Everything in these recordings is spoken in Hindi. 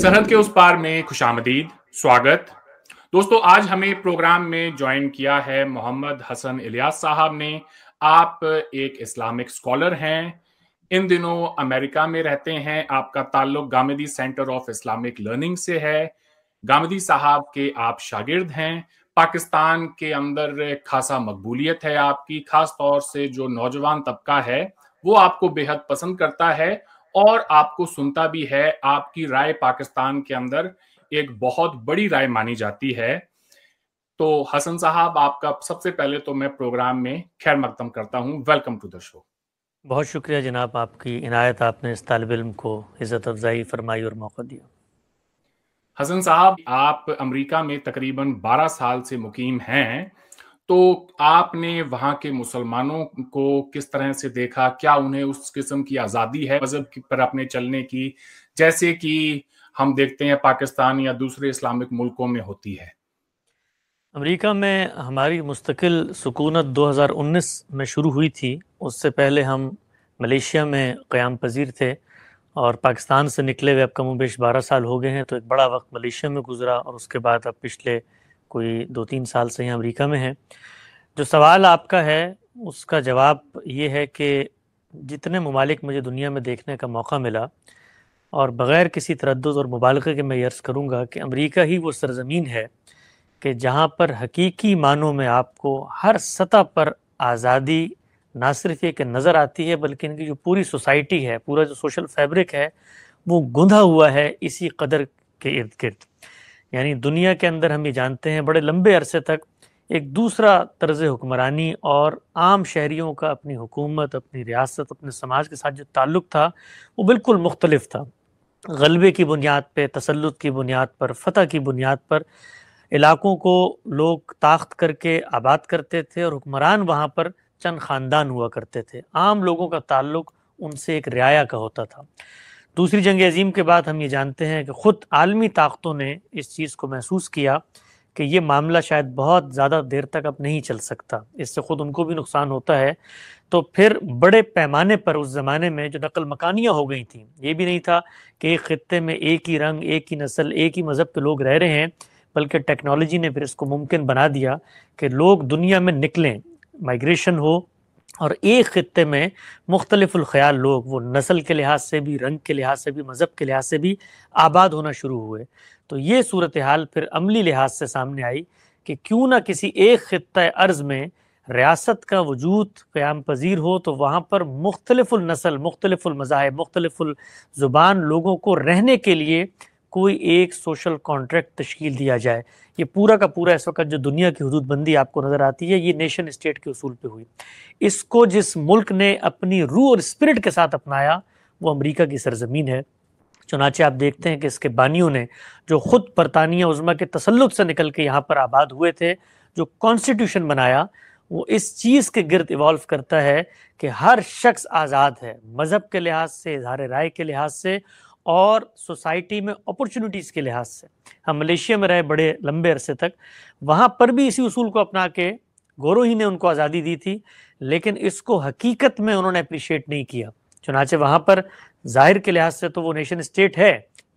सरहद के उस पार में खुश स्वागत दोस्तों आज हमें प्रोग्राम में ज्वाइन किया है मोहम्मद हसन इलियास साहब ने आप एक इस्लामिक स्कॉलर हैं इन दिनों अमेरिका में रहते हैं आपका ताल्लुक Ghamidi centre of Islamic learning से है गामिदी साहब के आप शागिर्द हैं पाकिस्तान के अंदर खासा मकबूलियत है आपकी खास तौर से जो नौजवान तबका है वो आपको बेहद पसंद करता है और आपको सुनता भी है आपकी राय पाकिस्तान के अंदर एक बहुत बड़ी राय मानी जाती है तो हसन साहब आपका सबसे पहले तो मैं प्रोग्राम में खैर मकदम करता हूँ वेलकम टू द शो बहुत शुक्रिया जनाब आपकी इनायत आपने इस तालब इम को इज़्ज़त अफजाई फरमाई और मौका दिया हसन साहब आप अमेरिका में तकरीबन 12 साल से मुकीम हैं तो आपने वहां के मुसलमानों को किस तरह से देखा क्या उन्हें उस किस्म की आजादी है मजहब पर अपने चलने की जैसे कि हम देखते हैं पाकिस्तान या दूसरे इस्लामिक मुल्कों में होती है अमेरिका में हमारी मुस्तकिल सुकूनत 2019 में शुरू हुई थी उससे पहले हम मलेशिया में क़्याम पजीर थे और पाकिस्तान से निकले हुए अब कम बेश बारह साल हो गए हैं तो एक बड़ा वक्त मलेशिया में गुजरा और उसके बाद अब पिछले कोई दो तीन साल से यहाँ अमरीका में हैं जो सवाल आपका है उसका जवाब ये है कि जितने ममालिक मुझे दुनिया में देखने का मौका मिला और बग़ैर किसी तरद और मुबालक के मैं यर्ज़ करूँगा कि अमरीका ही वो सरजमीन है कि जहाँ पर हकीकी मानों में आपको हर सतह पर आज़ादी ना सिर्फ एक नज़र आती है बल्कि इनकी जो पूरी सोसाइटी है पूरा जो सोशल फैब्रिक है वो गुंधा हुआ है इसी कदर के इर्द गिर्द यानी दुनिया के अंदर हम ये जानते हैं बड़े लंबे अरसे तक एक दूसरा तर्ज हुक्मरानी और आम शहरीों का अपनी हुकूमत अपनी रियासत अपने समाज के साथ जो ताल्लुक़ था वो बिल्कुल मुख्तलफ था गलबे की बुनियाद पर तसलुत की बुनियाद पर फतह की बुनियाद पर इलाकों को लोग ताख्त करके आबाद करते थे और हुक्मरान वहाँ पर चंद ख़ानदान हुआ करते थे आम लोगों का ताल्लुक़ उनसे एक रियाया का होता था दूसरी जंग अजीम के बाद हम ये जानते हैं कि ख़ुद आलमी ताकतों ने इस चीज़ को महसूस किया कि ये मामला शायद बहुत ज़्यादा देर तक अब नहीं चल सकता इससे ख़ुद उनको भी नुकसान होता है तो फिर बड़े पैमाने पर उस ज़माने में जो नकल मकानियाँ हो गई थी ये भी नहीं था कि एक ख़त्े में एक ही रंग एक ही नस्ल एक ही मज़हब के लोग रह रहे हैं बल्कि टेक्नोलॉजी ने फिर इसको मुमकिन बना दिया कि लोग दुनिया में निकलें माइग्रेशन हो और एक ख़त्े में मुख्तलिफ़्याल लोग वो नस्ल के लिहाज से भी रंग के लिहाज से भी मज़हब के लिहाज से भी आबाद होना शुरू हुए तो ये सूरत हाल फिर अमली लिहाज से सामने आई कि क्यों ना किसी एक ख़त्े अर्ज़ में रियासत का वजूद क़्याम पजीर हो तो वहाँ पर मुख्तलफ़ल नसल मुख्तलफ़ल मज़ाहब मुख्तलिफ़ुल ज़ुबान लोगों को रहने के लिए कोई एक सोशल कॉन्ट्रैक्ट तश्कील दिया जाए ये पूरा का पूरा इस वक्त जो दुनिया की हदूदबंदी आपको नज़र आती है ये नेशन स्टेट के असूल पे हुई इसको जिस मुल्क ने अपनी रूह और स्पिरिट के साथ अपनाया वो अमेरिका की सरजमीन है चुनाचे आप देखते हैं कि इसके बानियों ने जो ख़ुद बरतानिया उज़मा के तसलुत से निकल के यहाँ पर आबाद हुए थे जो कॉन्स्टिट्यूशन बनाया वो इस चीज़ के गिरद इवॉल्व करता है कि हर शख्स आज़ाद है मज़हब के लिहाज से इजहार राय के लिहाज से और सोसाइटी में अपॉर्चुनिटीज़ के लिहाज से हम मलेशिया में रहे बड़े लंबे अरसे तक वहाँ पर भी इसी उसूल को अपना के गोरो ही ने उनको आज़ादी दी थी लेकिन इसको हकीकत में उन्होंने अप्रिशिएट नहीं किया चुनाचे वहाँ पर जाहिर के लिहाज से तो वो नेशन स्टेट है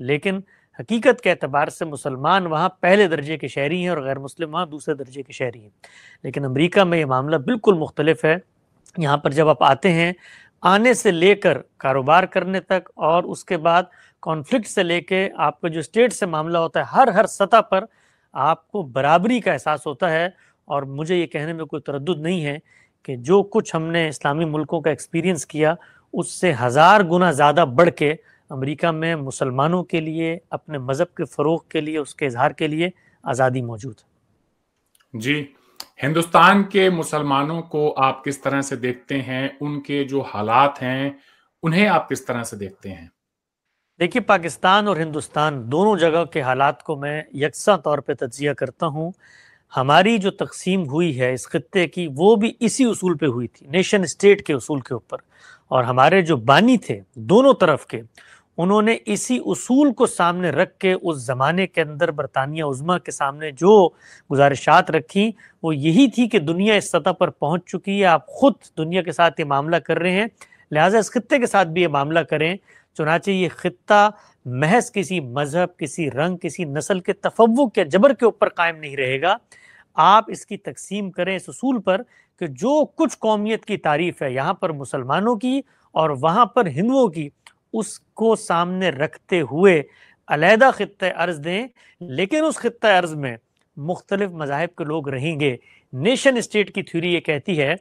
लेकिन हकीकत के अतबार से मुसलमान वहाँ पहले दर्जे के शहरी हैं और गैर मुस्लिम वहाँ दूसरे दर्जे के शहरी हैं लेकिन अमरीका में ये मामला बिल्कुल मुख्तलिफ है यहाँ पर जब आप आते हैं आने से लेकर कारोबार करने तक और उसके बाद कॉन्फ्लिक्ट से लेके आपका जो स्टेट से मामला होता है हर हर सतह पर आपको बराबरी का एहसास होता है और मुझे ये कहने में कोई तरद नहीं है कि जो कुछ हमने इस्लामी मुल्कों का एक्सपीरियंस किया उससे हज़ार गुना ज़्यादा बढ़ के अमरीका में मुसलमानों के लिए अपने मज़हब के फ़रोग के लिए उसके इजहार के लिए आज़ादी मौजूद है जी हिंदुस्तान के मुसलमानों को आप किस तरह से देखते हैं उनके जो हालात हैं उन्हें आप किस तरह से देखते हैं देखिए पाकिस्तान और हिंदुस्तान दोनों जगह के हालात को मैं यकसा तौर पे तजिया करता हूँ हमारी जो तकसीम हुई है इस खत्े की वो भी इसी उसूल पे हुई थी नेशन स्टेट के उसूल के ऊपर और हमारे जो बानी थे दोनों तरफ के उन्होंने इसी उसूल को सामने रख के उस ज़माने के अंदर बरतानिया उज़मा के सामने जो गुजारिशात रखी वो यही थी कि दुनिया इस सतह पर पहुंच चुकी है आप ख़ुद दुनिया के साथ ये मामला कर रहे हैं लिहाजा इस खत्े के साथ भी ये मामला करें चुनाचे ये खत्ता महज किसी मज़हब किसी रंग किसी नस्ल के तफव के जबर के ऊपर कायम नहीं रहेगा आप इसकी तकसीम करें इस असूल पर कि जो कुछ कौमियत की तारीफ है यहाँ पर मुसलमानों की और वहाँ पर हिंदुओं की उसको सामने रखते हुए अलहदा ख़त अर्ज़ दें लेकिन उस ख़त अर्ज़ में मुख्तलिफ मजाहब के लोग रहेंगे नेशन स्टेट की थ्यूरी ये कहती है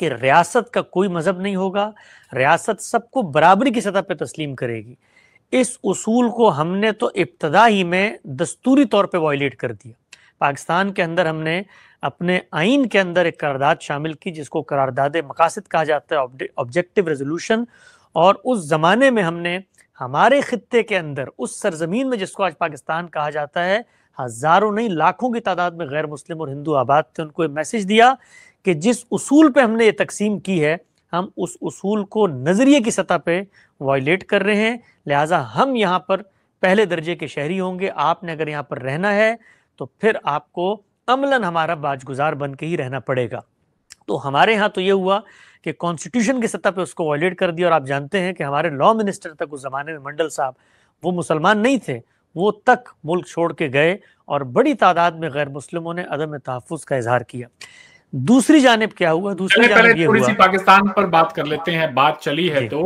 कि रियासत का कोई मज़हब नहीं होगा रियासत सबको बराबरी की सतह पर तस्लीम करेगी इस उसूल को हमने तो इब्तदा ही में दस्तूरी तौर पर वायलेट कर दिया पाकिस्तान के अंदर हमने अपने आइन के अंदर एक करारदाद शामिल की जिसको करारदाद मकासद कहा जाता है ऑब्जेक्टिव रेजोल्यूशन और उस ज़माने में हमने हमारे खत्े के अंदर उस सरजमीन में जिसको आज पाकिस्तान कहा जाता है हज़ारों नहीं लाखों की तादाद में गैर मुस्लिम और हिंदू आबाद थे उनको एक मैसेज दिया कि जिस उसूल पे हमने ये तकसीम की है हम उस उसूल को नज़रिए की सतह पे वायलेट कर रहे हैं लिहाजा हम यहाँ पर पहले दर्जे के शहरी होंगे आपने अगर यहाँ पर रहना है तो फिर आपको अमला हमारा बाजगुजार बन के ही रहना पड़ेगा तो हमारे यहाँ तो ये हुआ कि कॉन्स्टिट्यूशन की सतह पे उसको वायलेट कर दिया और आप जानते हैं कि हमारे लॉ मिनिस्टर तक उस जमाने में मंडल साहब वो मुसलमान नहीं थे वो तक मुल्क छोड़ के गए और बड़ी तादाद में गैर मुस्लिमों ने अदम तहफ़ का इजहार किया दूसरी जानब क्या हुआ दूसरी जानब ये हुआ पाकिस्तान पर बात कर लेते हैं बात चली है तो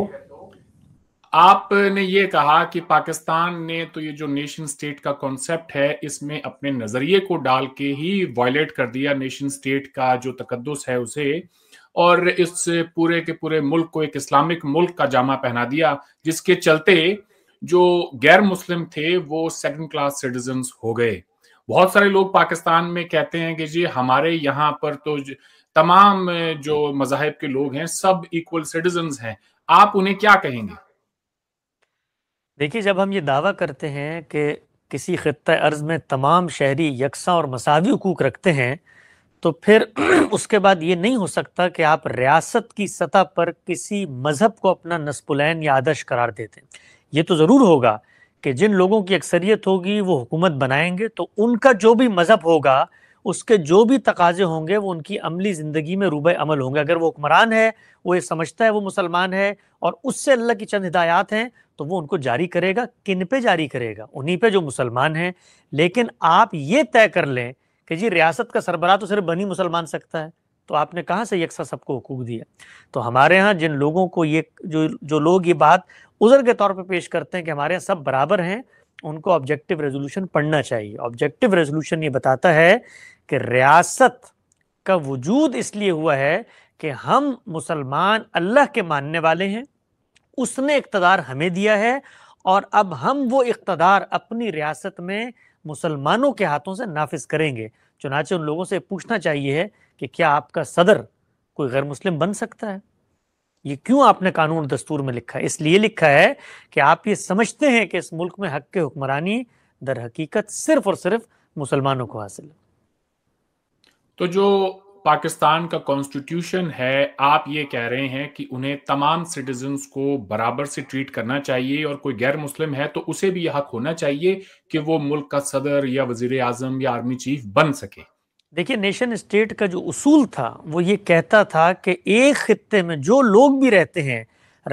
आपने ये कहा कि पाकिस्तान ने तो ये जो नेशन स्टेट का कॉन्सेप्ट है इसमें अपने नजरिए को डाल के ही वायलेट कर दिया नेशन स्टेट का जो तकदस है उसे और इस पूरे के पूरे मुल्क को एक इस्लामिक मुल्क का जामा पहना दिया जिसके चलते जो गैर मुस्लिम थे वो सेकंड क्लास सिटीजन हो गए बहुत सारे लोग पाकिस्तान में कहते हैं कि जी हमारे यहाँ पर तो तमाम जो मजाहब के लोग हैं सब इक्वल सिटीजन हैं आप उन्हें क्या कहेंगे देखिए जब हम ये दावा करते हैं कि किसी ख़त्े अर्ज़ में तमाम शहरी यकसा और मसावी हकूक रखते हैं तो फिर उसके बाद ये नहीं हो सकता कि आप रियासत की सतह पर किसी मज़हब को अपना नस्पुलैन या आदर्श करार देते हैं ये तो ज़रूर होगा कि जिन लोगों की अक्सरियत होगी वो हुकूमत बनाएंगे तो उनका जो भी मज़हब होगा उसके जो भी तकाजे होंगे वो उनकी अमली ज़िंदगी में रूब अमल होंगे अगर वो हुक्मरान है वो ये समझता है वो मुसलमान है और उससे अल्लाह की चंद हिदायत हैं तो वो उनको जारी करेगा किन पे जारी करेगा उन्हीं पे जो मुसलमान हैं लेकिन आप ये तय कर लें कि जी रियासत का सरबराह तो सिर्फ बनी मुसलमान सकता है तो आपने कहाँ से यकसा सबको हकूक दिया तो हमारे यहाँ जिन लोगों को ये जो जो लोग ये बात उज़र के तौर पर पेश करते हैं कि हमारे यहाँ सब बराबर हैं उनको ऑब्जेक्टिव रेजोल्यूशन पढ़ना चाहिए ऑब्जेक्टिव रेजोल्यूशन ये बताता है कि रियासत का वजूद इसलिए हुआ है कि हम मुसलमान अल्लाह के मानने वाले हैं उसने इकतदार हमें दिया है और अब हम वो इकतदार अपनी रियासत में मुसलमानों के हाथों से नाफिज करेंगे चुनाचे उन लोगों से पूछना चाहिए है कि क्या आपका सदर कोई गैर मुस्लिम बन सकता है ये क्यों आपने कानून दस्तूर में लिखा है इसलिए लिखा है कि आप ये समझते हैं कि इस मुल्क में हक के हुक्मरानी दर हकीकत सिर्फ और सिर्फ मुसलमानों को हासिल है तो जो पाकिस्तान का कॉन्स्टिट्यूशन है आप ये कह रहे हैं कि उन्हें तमाम सिटीजन को बराबर से ट्रीट करना चाहिए और कोई गैर मुस्लिम है तो उसे भी यह हक होना चाहिए कि वो मुल्क का सदर या वजीर आजम या आर्मी चीफ बन सके देखिए नेशन स्टेट का जो उसूल था वो ये कहता था कि एक खत्ते में जो लोग भी रहते हैं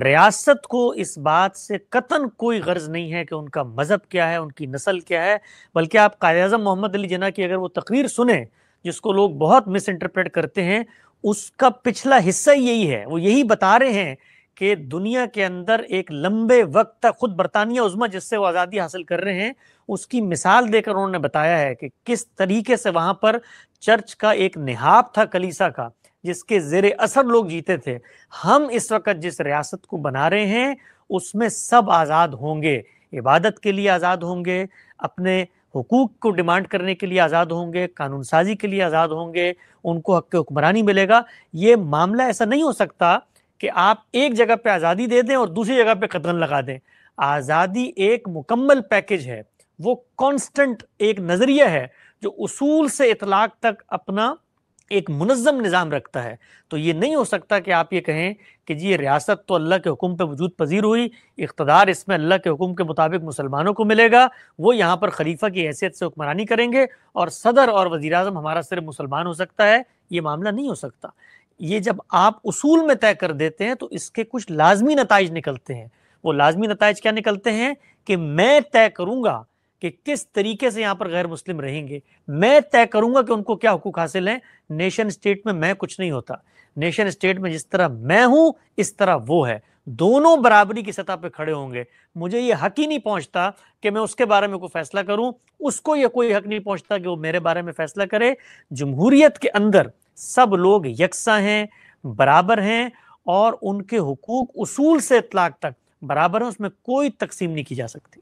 रियासत को इस बात से कतन कोई गर्ज नहीं है कि उनका मज़हब क्या है उनकी नस्ल क्या है बल्कि आप कायद अजम मोहम्मद अली जना की अगर वो तकरीर सुने जिसको लोग बहुत मिस इंटरप्रेट करते हैं उसका पिछला हिस्सा यही है वो यही बता रहे हैं कि दुनिया के अंदर एक लंबे वक्त तक खुद बरतानिया उजमा जिससे वो आज़ादी हासिल कर रहे हैं उसकी मिसाल देकर उन्होंने बताया है कि किस तरीके से वहाँ पर चर्च का एक निहाब था कलीसा का जिसके जेर असर लोग जीते थे हम इस वक्त जिस रियासत को बना रहे हैं उसमें सब आज़ाद होंगे इबादत के लिए आज़ाद होंगे अपने हकूक़ को डिमांड करने के लिए आज़ाद होंगे कानून साजी के लिए आज़ाद होंगे उनको हक हुक्मरानी मिलेगा ये मामला ऐसा नहीं हो सकता कि आप एक जगह पे आज़ादी दे दें और दूसरी जगह पे कदम लगा दें आज़ादी एक मुकम्मल पैकेज है वो कांस्टेंट एक नज़रिया है जो उसूल से इतलाक तक अपना एक मुनज़म निज़ाम रखता है तो ये नहीं हो सकता कि आप ये कहें कि जी ये रियासत तो अल्लाह के हुक्म पे वजूद पजीर हुई इकतदार इसमें अल्लाह के हुक्म के मुताबिक मुसलमानों को मिलेगा वो यहाँ पर खलीफा की हैसियत से हुक्मरानी करेंगे और सदर और वजी अजम हमारा सिर्फ मुसलमान हो सकता है ये मामला नहीं हो सकता ये जब आप उसूल में तय कर देते हैं तो इसके कुछ लाजमी नतज निकलते हैं वो लाजमी नतज क्या निकलते हैं कि मैं तय करूँगा कि किस तरीके से यहाँ पर गैर मुस्लिम रहेंगे मैं तय करूँगा कि उनको क्या हकूक हासिल हैं नेशन स्टेट में मैं कुछ नहीं होता नेशन स्टेट में जिस तरह मैं हूं इस तरह वो है दोनों बराबरी की सतह पे खड़े होंगे मुझे ये हक ही नहीं पहुंचता कि मैं उसके बारे में कोई फैसला करूं उसको ये कोई हक नहीं पहुंचता कि वो मेरे बारे में फैसला करे जमहूरियत के अंदर सब लोग यकसा हैं बराबर हैं और उनके हकूक उसूल से इतलाक तक बराबर हैं उसमें कोई तकसीम नहीं की जा सकती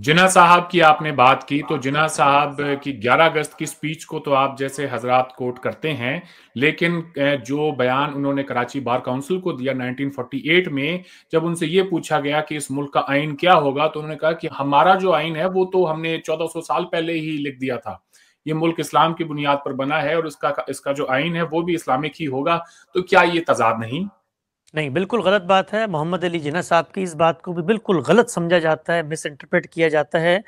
जिना साहब की आपने बात की तो जिना साहब की 11 अगस्त की स्पीच को तो आप जैसे हजरात कोट करते हैं लेकिन जो बयान उन्होंने कराची बार काउंसिल को दिया 1948 में जब उनसे ये पूछा गया कि इस मुल्क का आइन क्या होगा तो उन्होंने कहा कि हमारा जो आइन है वो तो हमने 1400 साल पहले ही लिख दिया था ये मुल्क इस्लाम की बुनियाद पर बना है और इसका इसका जो आइन है वो भी इस्लामिक ही होगा तो क्या ये तजाद नहीं नहीं बिल्कुल गलत बात है मोहम्मद अली जिना साहब की इस बात को भी बिल्कुल गलत समझा जाता है मिस इंटरप्रेट किया जाता है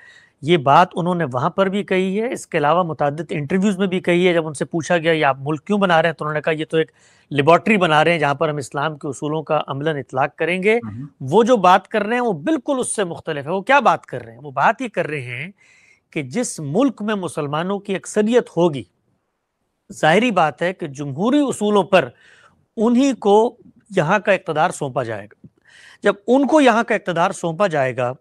ये बात उन्होंने वहाँ पर भी कही है इसके अलावा मुतद इंटरव्यूज़ में भी कही है जब उनसे पूछा गया ये आप मुल्क क्यों बना रहे हैं तो उन्होंने कहा ये तो एक लेबॉर्ट्री बना रहे हैं जहाँ पर हम इस्लाम के असूलों का अमला इतलाक करेंगे हम्म। वो जो बात कर रहे हैं वो बिल्कुल उससे मुख्तलिफ है वो क्या बात कर रहे हैं वो बात ये कर रहे हैं कि जिस मुल्क में मुसलमानों की अक्सरियत होगी ज़ाहरी बात है कि जमहूरी असूलों पर उन्हीं को यहाँ का इकतदार सौंपा जाएगा जब उनको यहाँ का इकतदार सौंपा जाएगा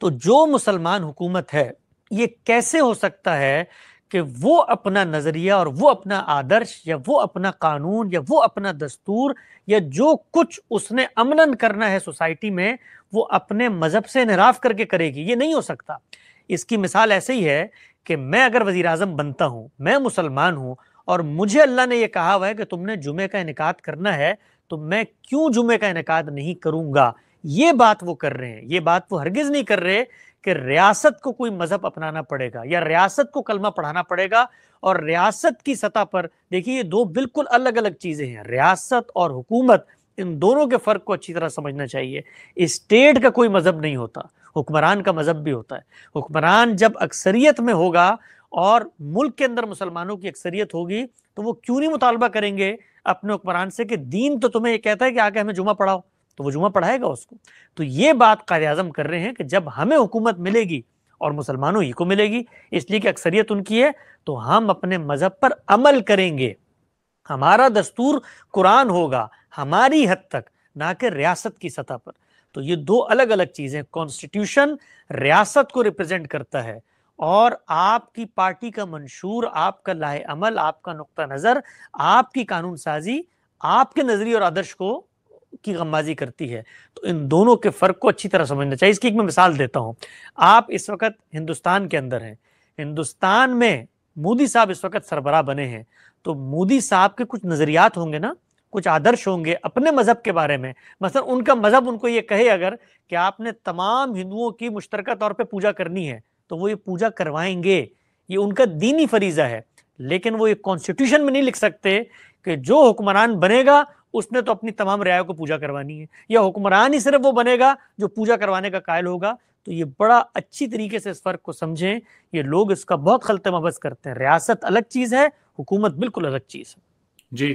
तो जो मुसलमान हुकूमत है ये कैसे हो सकता है कि वो अपना नज़रिया और वो अपना आदर्श या वो अपना कानून या वो अपना दस्तूर या जो कुछ उसने अमलन करना है सोसाइटी में वो अपने मज़हब से इनराफ करके करेगी ये नहीं हो सकता इसकी मिसाल ऐसे ही है कि मैं अगर वज़ी अजम बनता हूँ मैं मुसलमान हूँ और मुझे अल्लाह ने यह कहा हुआ है कि तुमने जुमे का इनका करना है तो मैं क्यों जुमे का इनका नहीं करूंगा ये बात वो कर रहे हैं ये बात वो हरगिज नहीं कर रहे कि रियासत को कोई मजहब अपनाना पड़ेगा या रियासत को कलमा पढ़ाना पड़ेगा और रियासत की सतह पर देखिए ये दो बिल्कुल अलग अलग चीज़ें हैं रियासत और हुकूमत इन दोनों के फ़र्क को अच्छी तरह समझना चाहिए स्टेट का कोई मज़हब नहीं होता हुक्मरान का मज़हब भी होता है हुक्मरान जब अक्सरियत में होगा और मुल्क के अंदर मुसलमानों की अक्सरियत होगी तो वो क्यों नहीं मुतालबा करेंगे अपने हुक्मरान से कि दीन तो तुम्हें ये कहता है कि आके हमें जुमा पढ़ाओ तो वो जुमा पढ़ाएगा उसको तो ये बात कायद कर रहे हैं कि जब हमें हुकूमत मिलेगी और मुसलमानों ही को मिलेगी इसलिए कि अक्सरियत उनकी है तो हम अपने मज़हब पर अमल करेंगे हमारा दस्तूर कुरान होगा हमारी हद तक ना कि रियासत की सतह पर तो ये दो अलग अलग चीज़ें कॉन्स्टिट्यूशन रियासत को रिप्रेजेंट करता है और आपकी पार्टी का मंशूर आपका लाए अमल आपका नुक्ता नज़र आपकी कानून साजी आपके नज़रिए और आदर्श को की गमबाजी करती है तो इन दोनों के फ़र्क को अच्छी तरह समझना चाहिए इसकी एक मैं मिसाल देता हूँ आप इस वक्त हिंदुस्तान के अंदर हैं हिंदुस्तान में मोदी साहब इस वक्त सरबरा बने हैं तो मोदी साहब के कुछ नज़रियात होंगे ना कुछ आदर्श होंगे अपने मज़हब के बारे में मतलब उनका मज़हब उनको ये कहे अगर कि आपने तमाम हिंदुओं की मुश्तरक तौर पर पूजा करनी है तो वो ये पूजा करवाएंगे ये उनका दीनी फरीजा है लेकिन वो ये कॉन्स्टिट्यूशन में नहीं लिख सकते कि जो हुक्मरान बनेगा उसने तो अपनी तमाम रियायों को पूजा करवानी है या हुक्मरान ही सिर्फ वो बनेगा जो पूजा करवाने का कायल होगा तो ये बड़ा अच्छी तरीके से इस फर्क को समझें ये लोग इसका बहुत खलते महबस करते हैं रियासत अलग चीज़ है हुकूमत बिल्कुल अलग चीज़ है जी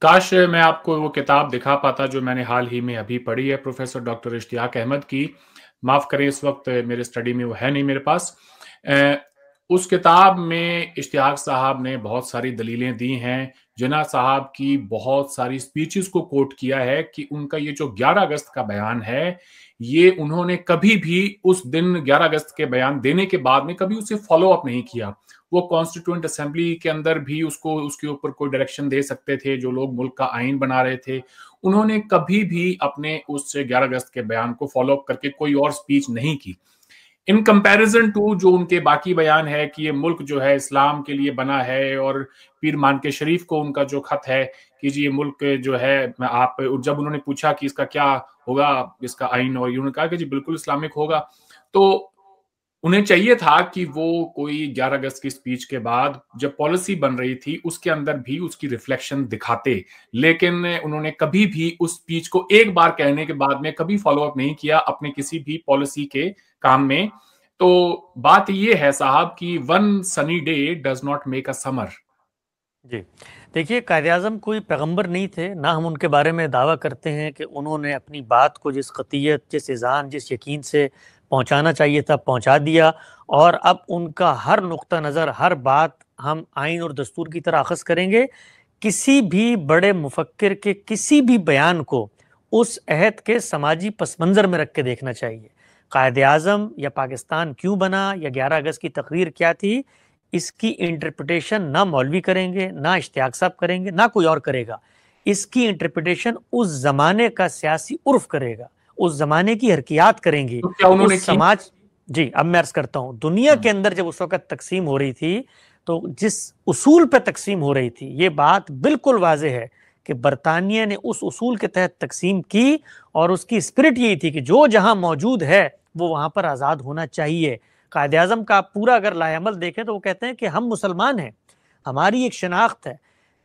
काश मैं आपको वो किताब दिखा पाता जो मैंने हाल ही में अभी पढ़ी है प्रोफेसर डॉक्टर इश्तियाक अहमद की माफ़ करें इस वक्त मेरे स्टडी में वो है नहीं मेरे पास उस किताब में इश्तियाक साहब ने बहुत सारी दलीलें दी हैं जिना साहब की बहुत सारी स्पीचेस को कोट किया है कि उनका ये जो 11 अगस्त का बयान है ये उन्होंने कभी भी उस दिन 11 अगस्त के बयान देने के बाद में कभी उसे फॉलो अप नहीं किया वो कॉन्स्टिट्यूंट असेंबली के अंदर भी उसको उसके ऊपर कोई डायरेक्शन दे सकते थे जो लोग मुल्क का आइन बना रहे थे उन्होंने कभी भी अपने उस 11 अगस्त के बयान को फॉलो अप करके कोई और स्पीच नहीं की इन कंपैरिजन टू जो उनके बाकी बयान है कि ये मुल्क जो है इस्लाम के लिए बना है और पीर मान के शरीफ को उनका जो खत है कि जी ये मुल्क जो है आप जब उन्होंने पूछा कि इसका क्या होगा इसका आइन और उन्होंने कहा कि जी बिल्कुल इस्लामिक होगा तो उन्हें चाहिए था कि वो कोई 11 अगस्त की स्पीच के बाद जब पॉलिसी बन रही थी उसके अंदर भी उसकी रिफ्लेक्शन दिखाते लेकिन उन्होंने कभी भी उस स्पीच को एक बार कहने के बाद में कभी फॉलोअप नहीं किया अपने किसी भी पॉलिसी के काम में तो बात ये है साहब कि one sunny day does not make a summer जी देखिए कायदेजम कोई पैगंबर नहीं थे ना हम उनके बारे में दावा करते हैं कि उन्होंने अपनी बात को जिस कतीयत जिस इज़ान जिस यकीन से पहुंचाना चाहिए था पहुंचा दिया और अब उनका हर नुक़ नज़र हर बात हम आइन और दस्तूर की तरह अखज़ करेंगे किसी भी बड़े मुफक्र के किसी भी बयान को उस अहद के समाजी पस मंज़र में रख के देखना चाहिए कायद अजम या पाकिस्तान क्यों बना या ग्यारह अगस्त की तकरीर क्या थी इसकी इंटरप्रटेशन ना मौलवी करेंगे ना इश्तियाक साहब करेंगे ना कोई और करेगा इसकी इंटरप्रटेशन उस ज़माने का सियासी उर्फ करेगा उस जमाने की हरकियात करेंगी तो समाज जी अब मैं अर्ज करता हूँ दुनिया हाँ। के अंदर जब उस वक्त तकसीम हो रही थी तो जिस उसूल पर तकसीम हो रही थी ये बात बिल्कुल वाज है कि बरतानिया ने उस उसूल के तहत तकसीम की और उसकी स्पिरिट यही थी कि जो जहाँ मौजूद है वो वहां पर आज़ाद होना चाहिए कायद अजम का पूरा अगर लाजमल देखें तो वो कहते हैं कि हम मुसलमान हैं हमारी एक शनाख्त है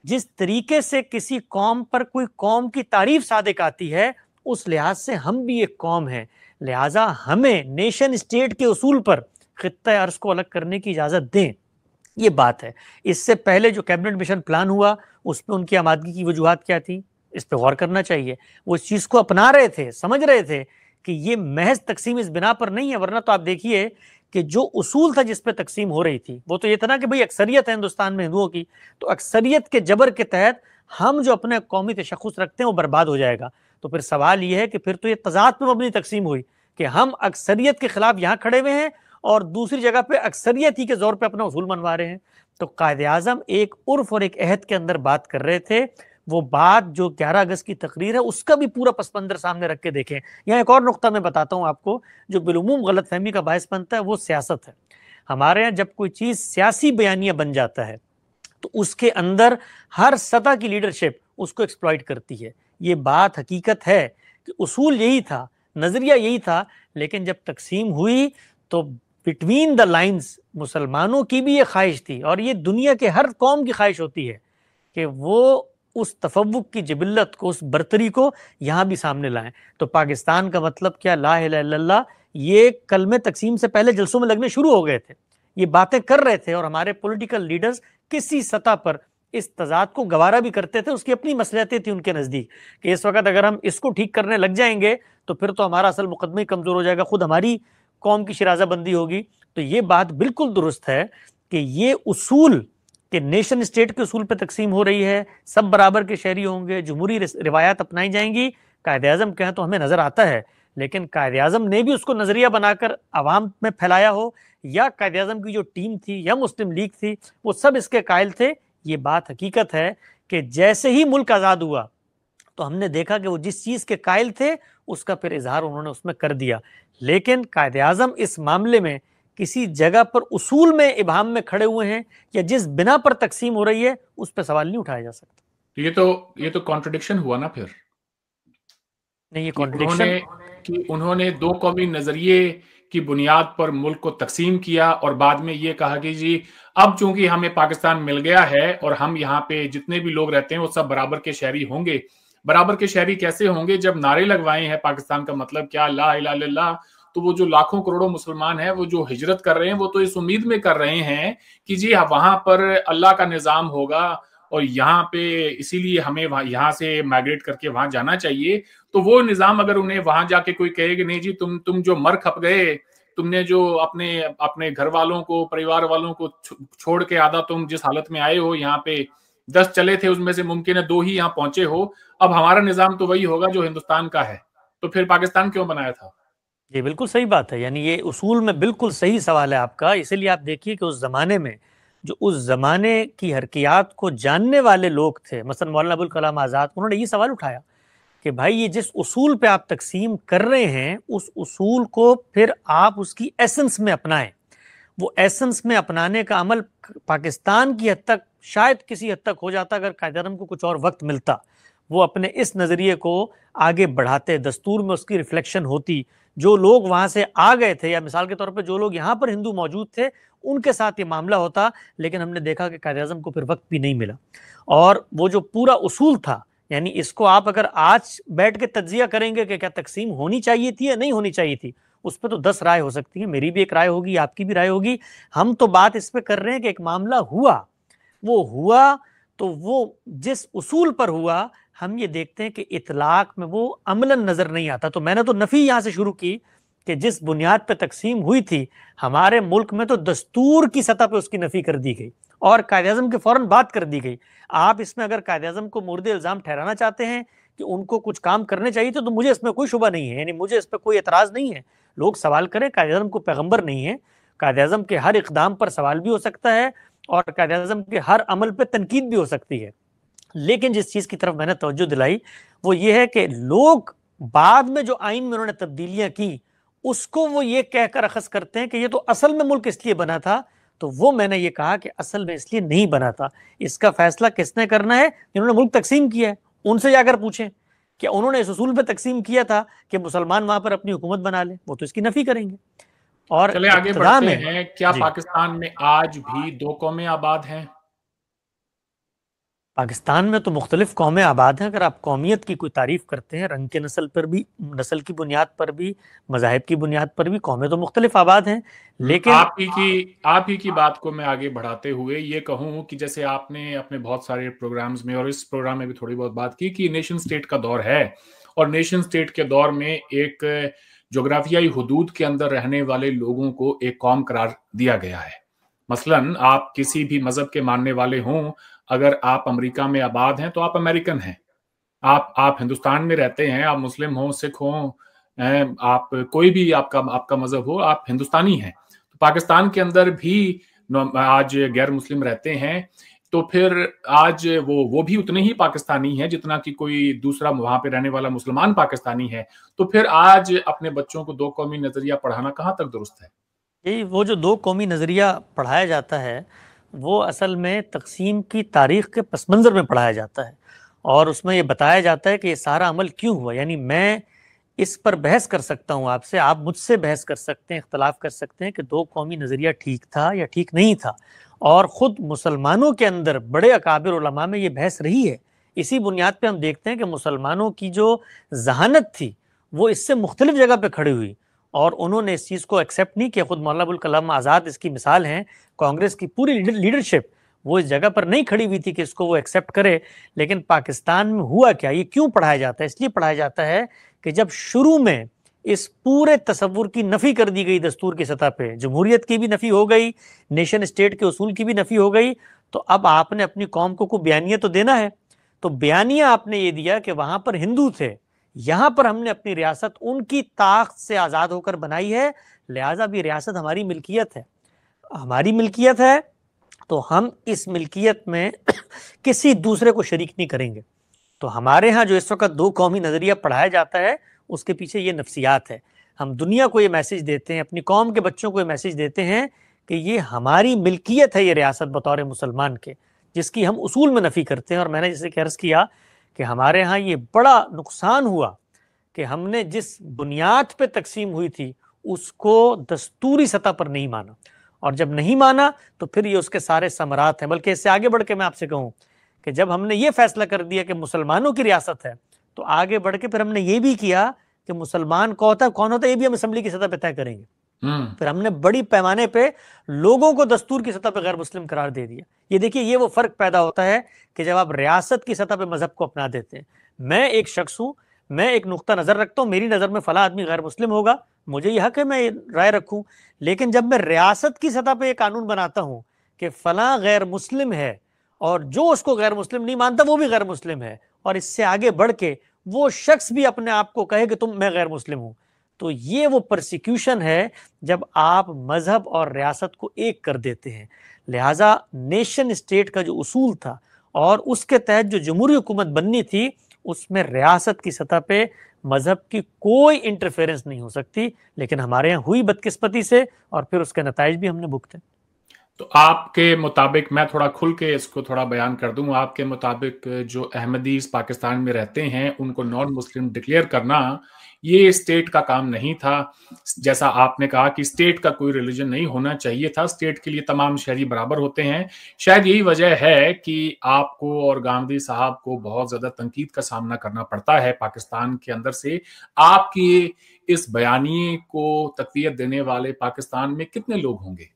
जिस तरीके से किसी कौम पर कोई कौम की तारीफ सादिक आती है उस लिहाज से हम भी एक कौम है लिहाजा हमें नेशन स्टेट के असूल पर खत्े अर्ज को अलग करने की इजाज़त दें ये बात है इससे पहले जो कैबिनेट मिशन प्लान हुआ उस पर उनकी आमादगी की वजूहत क्या थी इस पर गौर करना चाहिए वो इस चीज़ को अपना रहे थे समझ रहे थे कि ये महज तकसीम इस बिना पर नहीं है वरना तो आप देखिए कि जो उसूल था जिस पे तकसीम हो रही थी वो तो ये था ना कि भाई अक्सरियत है हिंदुस्तान में हिंदुओं की तो अक्सरियत के जबर के तहत हम जो अपने कौमी तशखस रखते हैं वो बर्बाद हो जाएगा तो फिर सवाल ये है कि फिर तो ये तजाद पर मबनी तकसीम हुई कि हम अक्सरियत के खिलाफ यहाँ खड़े हुए हैं और दूसरी जगह पर अक्सरियत ही के जोर पर अपना उसूल मनवा रहे हैं तो कायद अजम एक उर्फ और एक अहद के अंदर बात कर रहे थे वो बात जो ग्यारह अगस्त की तकरीर है उसका भी पूरा पसमंदर सामने रख के देखें यहाँ एक और नुकता मैं बताता हूँ आपको जो बिलूम गलत फहमी का बायस बनता है वो सियासत है हमारे यहाँ जब कोई चीज़ सियासी बयानिया बन जाता है तो उसके अंदर हर सतह की लीडरशिप उसको एक्सप्लॉयट करती है ये बात हकीकत है कि उसूल यही था नज़रिया यही था लेकिन जब तकसीम हुई तो बिटवीन द लाइंस मुसलमानों की भी ये ख्वाहिश थी और ये दुनिया के हर कौम की ख्वाहिश होती है कि वो उस तफवुक की जबिल्लत को उस बर्तरी को यहाँ भी सामने लाएं तो पाकिस्तान का मतलब क्या ला ला ये कल में तकसीम से पहले जलसों में लगने शुरू हो गए थे ये बातें कर रहे थे और हमारे पॉलिटिकल लीडर्स किसी सतह पर इस तजाद को गवारा भी करते थे उसकी अपनी मसलियतें थी उनके नज़दीक कि इस वक्त अगर हम इसको ठीक करने लग जाएंगे तो फिर तो हमारा असल मुकदमे कमज़ोर हो जाएगा खुद हमारी कौम की शराजाबंदी होगी तो ये बात बिल्कुल दुरुस्त है कि ये उसूल कि नेशन स्टेट के उसूल पर तकसीम हो रही है सब बराबर के शहरी होंगे जमहूरी रिवायात अपनाई जाएंगी कायद अजम कहें तो हमें नज़र आता है लेकिन कायद अजम ने भी उसको नज़रिया बनाकर आवाम में फैलाया हो या कायद अजम की जो टीम थी या मुस्लिम लीग थी वो सब इसके कायल थे ये बात हकीकत है कि जैसे ही मुल्क आज़ाद हुआ तो हमने देखा कि वो जिस चीज़ के कायल थे उसका फिर इजहार उन्होंने उसमें कर दिया लेकिन कायद अजम इस मामले में किसी जगह पर उसूल में इबाम में खड़े हुए हैं या जिस बिना पर तकसीम हो रही है उस पर सवाल नहीं उठाया जा सकता तो ये तो ये तो कॉन्ट्रडिक्शन हुआ ना फिर नहीं ये कॉन्ट्रडिक्शन कि उन्होंने दो कौमी नजरिए की बुनियाद पर मुल्क को तकसीम किया और बाद में ये कहा कि जी अब चूंकि हमें पाकिस्तान मिल गया है और हम यहाँ पे जितने भी लोग रहते हैं वो सब बराबर के शहरी होंगे बराबर के शहरी कैसे होंगे जब नारे लगवाए हैं पाकिस्तान का मतलब क्या ला इला तो वो जो लाखों करोड़ों मुसलमान हैं वो जो हिजरत कर रहे हैं वो तो इस उम्मीद में कर रहे हैं कि जी हाँ, वहां पर अल्लाह का निज़ाम होगा और यहाँ पे इसीलिए हमें यहाँ से माइग्रेट करके वहां जाना चाहिए तो वो निजाम अगर उन्हें वहां जाके कोई कि नहीं जी तुम तुम जो मर खप गए तुमने जो अपने अपने घर वालों को परिवार वालों को छोड़ के आधा तुम जिस हालत में आए हो यहाँ पे दस चले थे उसमें से मुमकिन है दो ही यहाँ पहुंचे हो अब हमारा निजाम तो वही होगा जो हिंदुस्तान का है तो फिर पाकिस्तान क्यों बनाया था ये बिल्कुल सही बात है यानी ये उसूल में बिल्कुल सही सवाल है आपका इसीलिए आप देखिए कि उस ज़माने में जो उस ज़माने की हरकियात को जानने वाले लोग थे मसलन मौलाना अबुल कलाम आज़ाद उन्होंने ये सवाल उठाया कि भाई ये जिस उसूल पे आप तकसीम कर रहे हैं उस उसूल को फिर आप उसकी एसेंस में अपनाएं वो एसेंस में अपनाने का अमल पाकिस्तान की हद तक शायद किसी हद तक हो जाता अगर कायदरम को कुछ और वक्त मिलता वो अपने इस नज़रिए को आगे बढ़ाते दस्तूर में उसकी रिफ्लेक्शन होती जो लोग वहाँ से आ गए थे या मिसाल के तौर पर जो लोग यहाँ पर हिंदू मौजूद थे उनके साथ ये मामला होता लेकिन हमने देखा कि कायद अजम को फिर वक्त भी नहीं मिला और वो जो पूरा उसूल था यानी इसको आप अगर आज बैठ के तजिया करेंगे कि क्या तकसीम होनी चाहिए थी या नहीं होनी चाहिए थी उस पर तो दस राय हो सकती है मेरी भी एक राय होगी आपकी भी राय होगी हम तो बात इस पर कर रहे हैं कि एक मामला हुआ वो हुआ तो वो जिस उसूल पर हुआ हम ये देखते हैं कि इतलाक में वो अमलन नज़र नहीं आता तो मैंने तो नफ़ी यहाँ से शुरू की कि जिस बुनियाद पर तकसीम हुई थी हमारे मुल्क में तो दस्तूर की सतह पर उसकी नफ़ी कर दी गई और कायद अजम के फ़ौर बात कर दी गई आप इसमें अगर कायद अजम को मुर्द इल्ज़ाम ठहराना चाहते हैं कि उनको कुछ काम करने चाहिए तो, तो मुझे इसमें कोई शुबा नहीं है यानी मुझे इस पर कोई एतराज़ नहीं है लोग सवाल करें कायद अजम को पैगम्बर नहीं है कायद अजम के हर इकदाम पर सवाल भी हो सकता है और कायद अजम के हर अमल पर तनकीद भी हो सकती है लेकिन जिस चीज़ की तरफ मैंने तोज्जो दिलाई वो ये है कि लोग बाद में जो आइन में उन्होंने तब्दीलियाँ की उसको वो ये कहकर अखज करते हैं कि ये तो असल में मुल्क इसलिए बना था तो वो मैंने ये कहा कि असल में इसलिए नहीं बना था इसका फैसला किसने करना है जिन्होंने मुल्क तकसीम किया है उनसे जाकर पूछें कि उन्होंने इस उसूल पर तकसीम किया था कि मुसलमान वहां पर अपनी हुकूमत बना ले वो तो इसकी नफी करेंगे और चले आगे बढ़ते हैं क्या पाकिस्तान में आज भी दो कौमें आबाद हैं पाकिस्तान में तो मुख्तलिफ कौमें आबाद हैं अगर आप कौमियत की कोई तारीफ़ करते हैं रंग के नस्ल पर भी नस्ल की बुनियाद पर भी मजाहब की बुनियाद पर भी कौमें तो मुख्तलिफ आबाद हैं लेकिन आप ही की आप ही की बात को मैं आगे बढ़ाते हुए ये कहूँ कि जैसे आपने अपने बहुत सारे प्रोग्राम्स में और इस प्रोग्राम में भी थोड़ी बहुत बात की कि नेशन स्टेट का दौर है और नेशन स्टेट के दौर में एक जोग्राफियाई हदूद के अंदर रहने वाले लोगों को एक कौम करार दिया गया है मसलन आप किसी भी मजहब के मानने वाले हों अगर आप अमेरिका में आबाद हैं तो आप अमेरिकन हैं आप आप हिंदुस्तान में रहते हैं आप मुस्लिम हो सिख हो आप कोई भी आपका आपका मजहब हो आप हिंदुस्तानी हैं तो पाकिस्तान के अंदर भी आज गैर मुस्लिम रहते हैं तो फिर आज वो वो भी उतने ही पाकिस्तानी हैं जितना कि कोई दूसरा वहां पे रहने वाला मुसलमान पाकिस्तानी है तो फिर आज अपने बच्चों को दो कौमी नजरिया पढ़ाना कहाँ तक दुरुस्त है वो जो दो कौमी नजरिया पढ़ाया जाता है वो असल में तकसीम की तारीख के पस मंज़र में पढ़ाया जाता है और उसमें ये बताया जाता है कि ये सारा अमल क्यों हुआ यानी मैं इस पर बहस कर सकता हूँ आपसे आप मुझसे बहस कर सकते हैं इख्तलाफ कर सकते हैं कि दो कौमी नज़रिया ठीक था या ठीक नहीं था और ख़ुद मुसलमानों के अंदर बड़े अकाबिर में ये बहस रही है इसी बुनियाद पर हम देखते हैं कि मुसलमानों की जो जहानत थी वो इससे मुख्तलिफ जगह पर खड़ी हुई और उन्होंने इस चीज़ को एक्सेप्ट नहीं किया खुद मौलाना कलाम आज़ाद इसकी मिसाल हैं कांग्रेस की पूरी लीडरशिप वो इस जगह पर नहीं खड़ी हुई थी कि इसको वो एक्सेप्ट करे लेकिन पाकिस्तान में हुआ क्या ये क्यों पढ़ाया जाता है इसलिए पढ़ाया जाता है कि जब शुरू में इस पूरे तस्वुर की नफ़ी कर दी गई दस्तूर की सतह पर जमहूरियत की भी नफ़ी हो गई नेशन स्टेट के असूल की भी नफ़ी हो गई तो अब आपने अपनी कौम को कोई बयानिया तो देना है तो बयानिया आपने ये दिया कि वहाँ पर हिंदू थे यहां पर हमने अपनी रियासत उनकी ताकत से आज़ाद होकर बनाई है लिहाजा भी रियासत हमारी मिल्कियत है हमारी मिल्कियत है तो हम इस मिल्कियत में किसी दूसरे को शरीक नहीं करेंगे तो हमारे यहाँ जो इस वक्त दो कौमी नज़रिया पढ़ाया जाता है उसके पीछे ये नफ्सियात है हम दुनिया को ये मैसेज देते हैं अपनी कौम के बच्चों को ये मैसेज देते हैं कि ये हमारी मिल्कियत है ये रियासत बतौर मुसलमान के जिसकी हम उसूल में नफ़ी करते हैं और मैंने जैसे कि अर्ज़ किया कि हमारे यहाँ ये बड़ा नुकसान हुआ कि हमने जिस बुनियाद पे तकसीम हुई थी उसको दस्तूरी सतह पर नहीं माना और जब नहीं माना तो फिर ये उसके सारे समरात हैं बल्कि इससे आगे बढ़ के मैं आपसे कहूँ कि जब हमने ये फैसला कर दिया कि मुसलमानों की रियासत है तो आगे बढ़ के फिर हमने ये भी किया कि मुसलमान कौन होता है कौन होता है ये भी हम असम्बली की सतह पर तय करेंगे हम्म। फिर हमने बड़ी पैमाने पे लोगों को दस्तूर की सतह पर गैर मुस्लिम करार दे दिया ये देखिए ये वो फर्क पैदा होता है कि जब आप रियासत की सतह पर मजहब को अपना देते हैं मैं एक शख्स हूं मैं एक नुकता नज़र रखता हूँ मेरी नज़र में फला आदमी गैर मुस्लिम होगा मुझे यह हक है मैं राय रखू लेकिन जब मैं रियासत की सतह पर यह कानून बनाता हूँ कि फला गैर मुस्लिम है और जो उसको गैर मुस्लिम नहीं मानता वो भी गैर मुस्लिम है और इससे आगे बढ़ के वो शख्स भी अपने आप को कहे कि तुम मैं गैर मुस्लिम हूँ तो ये वो प्रोसिक्यूशन है जब आप मज़हब और रियासत को एक कर देते हैं लिहाजा नेशन स्टेट का जो उसूल था और उसके तहत जो जमहूरी हुकूमत बननी थी उसमें रियासत की सतह पे मज़हब की कोई इंटरफेरेंस नहीं हो सकती लेकिन हमारे यहाँ हुई बदकिस्मती से और फिर उसके नतज भी हमने भुगते तो आपके मुताबिक मैं थोड़ा खुल के इसको थोड़ा बयान कर दूं आपके मुताबिक जो अहमदीज पाकिस्तान में रहते हैं उनको नॉन मुस्लिम डिक्लेयर करना ये स्टेट का काम नहीं था जैसा आपने कहा कि स्टेट का कोई रिलीजन नहीं होना चाहिए था स्टेट के लिए तमाम शहरी बराबर होते हैं शायद यही वजह है कि आपको और गांधी साहब को बहुत ज्यादा तनकीद का सामना करना पड़ता है पाकिस्तान के अंदर से आपकी इस बयानी को तकवीत देने वाले पाकिस्तान में कितने लोग होंगे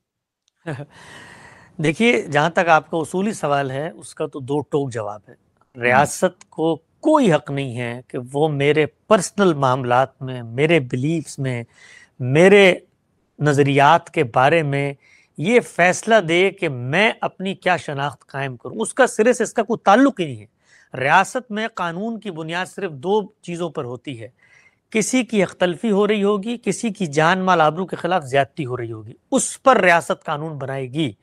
देखिए जहाँ तक आपका उसूली सवाल है उसका तो दो टोक जवाब है रियासत को कोई हक नहीं है कि वो मेरे पर्सनल मामला में मेरे बिलीव्स में मेरे नज़रियात के बारे में ये फैसला दे कि मैं अपनी क्या शनाख्त कायम करूँ उसका सिरे से इसका कोई ताल्लुक ही नहीं है रियासत में कानून की बुनियाद सिर्फ दो चीज़ों पर होती है किसी की अख्तलफी हो रही होगी किसी की जान माल आबरू के खिलाफ ज्यादती हो रही होगी उस पर रियासत कानून बनाएगी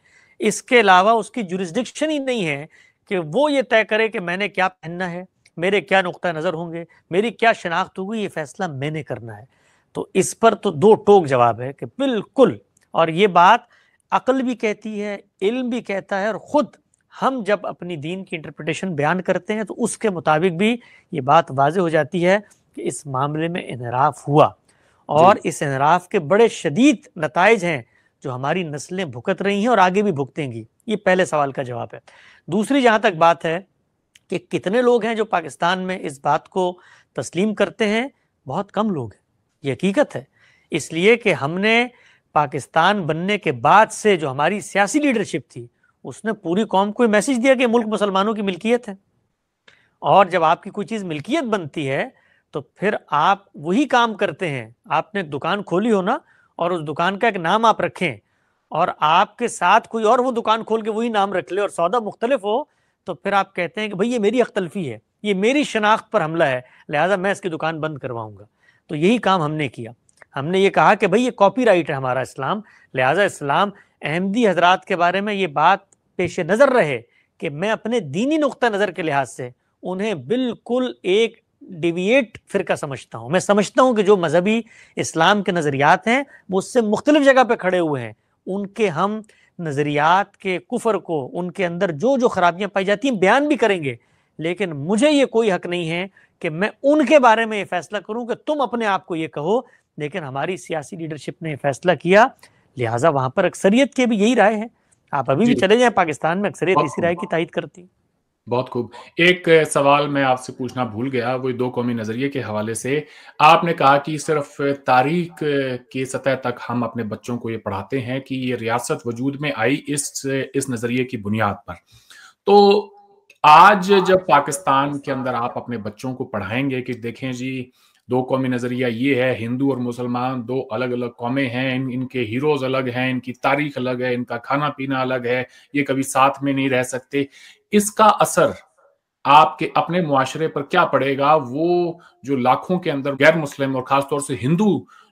इसके अलावा उसकी जुरिस्डिक्शन ही नहीं है कि वो ये तय करे कि मैंने क्या पहनना है मेरे क्या नुक़ नज़र होंगे मेरी क्या शनाख्त होगी ये फैसला मैंने करना है तो इस पर तो दो टोक जवाब है कि बिल्कुल और ये बात अकल भी कहती है इल्म भी कहता है और ख़ुद हम जब अपनी दीन की इंटरप्रटेशन बयान करते हैं तो उसके मुताबिक भी ये बात वाज हो जाती है कि इस मामले में इनराफ हुआ और इस इनराफ के बड़े शदीद नतज हैं जो हमारी नस्लें भुगत रही हैं और आगे भी भुगतेंगी ये पहले सवाल का जवाब है दूसरी जहाँ तक बात है कि कितने लोग हैं जो पाकिस्तान में इस बात को तस्लीम करते हैं बहुत कम लोग हैं ये हकीकत है इसलिए कि हमने पाकिस्तान बनने के बाद से जो हमारी सियासी लीडरशिप थी उसने पूरी कौम को मैसेज दिया कि मुल्क मुसलमानों की मिल्कियत है और जब आपकी कोई चीज़ मिल्कियत बनती है तो फिर आप वही काम करते हैं आपने एक दुकान खोली हो ना और उस दुकान का एक नाम आप रखें और आपके साथ कोई और वो दुकान खोल के वही नाम रख ले और सौदा मुख्तलिफ हो तो फिर आप कहते हैं कि भाई ये मेरी अख्तलफी है ये मेरी शनाख्त पर हमला है लिहाजा मैं इसकी दुकान बंद करवाऊँगा तो यही काम हमने किया हमने ये कहा कि भाई ये कॉपी राइट है हमारा इस्लाम लिहाजा इस्लाम अहमदी हजरात के बारे में ये बात पेश नज़र रहे कि मैं अपने दीनी नुक़ नज़र के लिहाज से उन्हें बिल्कुल एक डिविएट फ़िरका समझता हूँ मैं समझता हूँ कि जो मजहबी इस्लाम के नज़रियात हैं वो उससे मुख्तलिफ जगह पर खड़े हुए हैं उनके हम नज़रियात के कुफर को उनके अंदर जो जो खराबियाँ पाई जाती हैं बयान भी करेंगे लेकिन मुझे ये कोई हक नहीं है कि मैं उनके बारे में ये फैसला करूं कि तुम अपने आप को ये कहो लेकिन हमारी सियासी लीडरशिप ने फैसला किया लिहाजा वहां पर अक्सरियत के भी यही राय है आप अभी भी चले जाएं पाकिस्तान में अक्सरियत इसी राय की तायद करती बहुत खूब एक सवाल मैं आपसे पूछना भूल गया वो दो कौमी नजरिए के हवाले से आपने कहा कि सिर्फ तारीख की सतह तक हम अपने बच्चों को ये पढ़ाते हैं कि ये रियासत वजूद में आई इस इस नजरिए की बुनियाद पर तो आज जब पाकिस्तान के अंदर आप अपने बच्चों को पढ़ाएंगे कि देखें जी दो कौमी नजरिया ये है हिंदू और मुसलमान दो अलग अलग कौमें हैं इन इनके हीरोज अलग हैं इनकी तारीख अलग है इनका खाना पीना अलग है ये कभी साथ में नहीं रह सकते इसका असर आपके अपने मुआरे पर क्या पड़ेगा वो जो लाखों के अंदर गैर मुस्लिम और खासतौर से हिंदू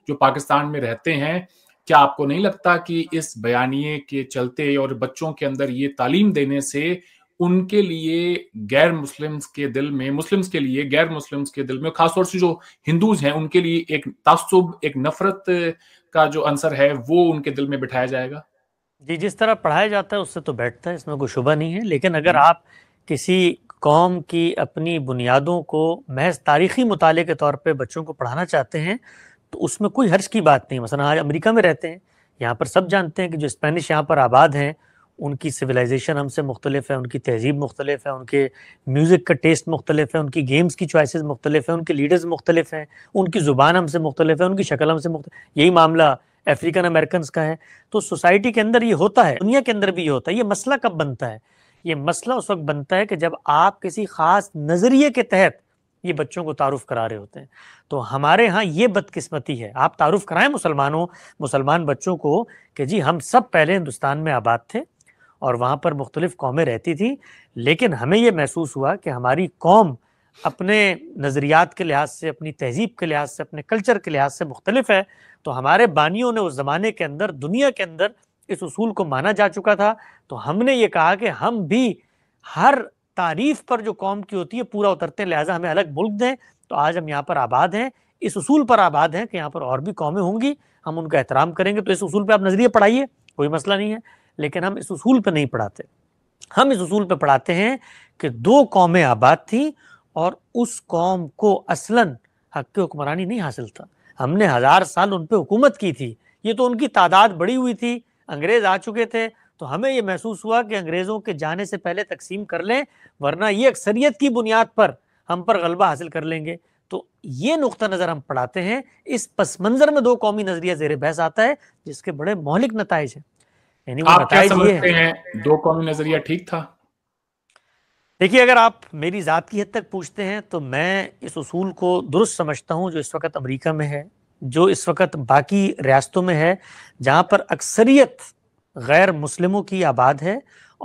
जो पाकिस्तान में रहते हैं क्या आपको नहीं लगता कि इस बयानिए के चलते और बच्चों के अंदर ये तालीम देने से उनके लिए गैर मुस्लिम्स के दिल में मुस्लिम्स के लिए गैर मुस्लिम्स के दिल में खासतौर से जो हिंदूज हैं उनके लिए एक तासुब एक नफरत का जो अंसर है वो उनके दिल में बिठाया जाएगा जी जिस तरह पढ़ाया जाता है उससे तो बैठता है इसमें कोई शुभ नहीं है लेकिन अगर हम्म। आप किसी कौम की अपनी बुनियादों को महज तारीखी मुताले के तौर पर बच्चों को पढ़ाना चाहते हैं तो उसमें कोई हर्ज की बात नहीं मसला आज अमरीका में रहते हैं यहाँ पर सब जानते हैं कि जो स्पेनिश यहाँ पर आबाद हैं उनकी सिविलाइजेशन हमसे मुख्तलिफ है उनकी तहजीब मुख्तलिफ है उनके म्यूज़िक का टेस्ट मुख्तलिफ है उनकी गेम्स की चॉइसेस मुख्तलिफ है उनके लीडर्स मुख्तलिफ हैं उनकी ज़ुबान हमसे मुख्तलिफ है उनकी शक्ल हमसे मुख्त यही मामला अफ्रीकन अमेरिकन का है तो सोसाइटी के अंदर ये होता है दुनिया के अंदर भी ये होता है ये मसला कब बनता है ये मसला उस वक्त बनता है कि जब आप किसी खास नज़रिए के तहत ये बच्चों को तारुफ करा रहे होते हैं तो हमारे यहाँ ये बदकिस्मती है आप तारुफ कराएं मुसलमानों मुसलमान बच्चों को कि जी हम सब पहले हिंदुस्तान में आबाद थे और वहाँ पर मुख्तलिफ कौमें रहती थी लेकिन हमें यह महसूस हुआ कि हमारी कौम अपने नज़रियात के लिहाज से अपनी तहजीब के लिहाज से अपने कल्चर के लिहाज से मुख्तलिफ है तो हमारे बानियों ने उस ज़माने के अंदर दुनिया के अंदर इस उसूल को माना जा चुका था तो हमने ये कहा कि हम भी हर तारीफ पर जो कौम की होती है पूरा उतरते हैं लिहाजा हमें अलग मुल्क दें तो आज हम यहाँ पर आबाद हैं इस उसूल पर आबाद हैं कि यहाँ पर और भी कौमें होंगी हम उनका एहतराम करेंगे तो इस उसूल पर आप नज़रिए पढ़ाइए कोई मसला नहीं है लेकिन हम इस उसूल पर नहीं पढ़ाते हम इस उसूल पर पढ़ाते हैं कि दो कौमें आबाद थीं और उस कौम को असलन हक हुक्मरानी नहीं हासिल था हमने हज़ार साल उन पर हुकूमत की थी ये तो उनकी तादाद बढ़ी हुई थी अंग्रेज़ आ चुके थे तो हमें ये महसूस हुआ कि अंग्रेज़ों के जाने से पहले तकसीम कर लें वरना ये अक्सरियत की बुनियाद पर हम पर गलबा हासिल कर लेंगे तो ये नुक़ नज़र हम पढ़ाते हैं इस पस मंज़र में दो कौमी नज़रिया जेर बहस आता है जिसके बड़े मौलिक नतज हैं आप क्या समझते हैं दो कौमी नज़रिया ठीक था देखिए अगर आप मेरी ज़ात की हद तक पूछते हैं तो मैं इस उसूल को दुरुस्त समझता हूँ जो इस वक्त अमेरिका में है जो इस वक्त बाकी रियासतों में है जहाँ पर अक्सरियत गैर मुस्लिमों की आबाद है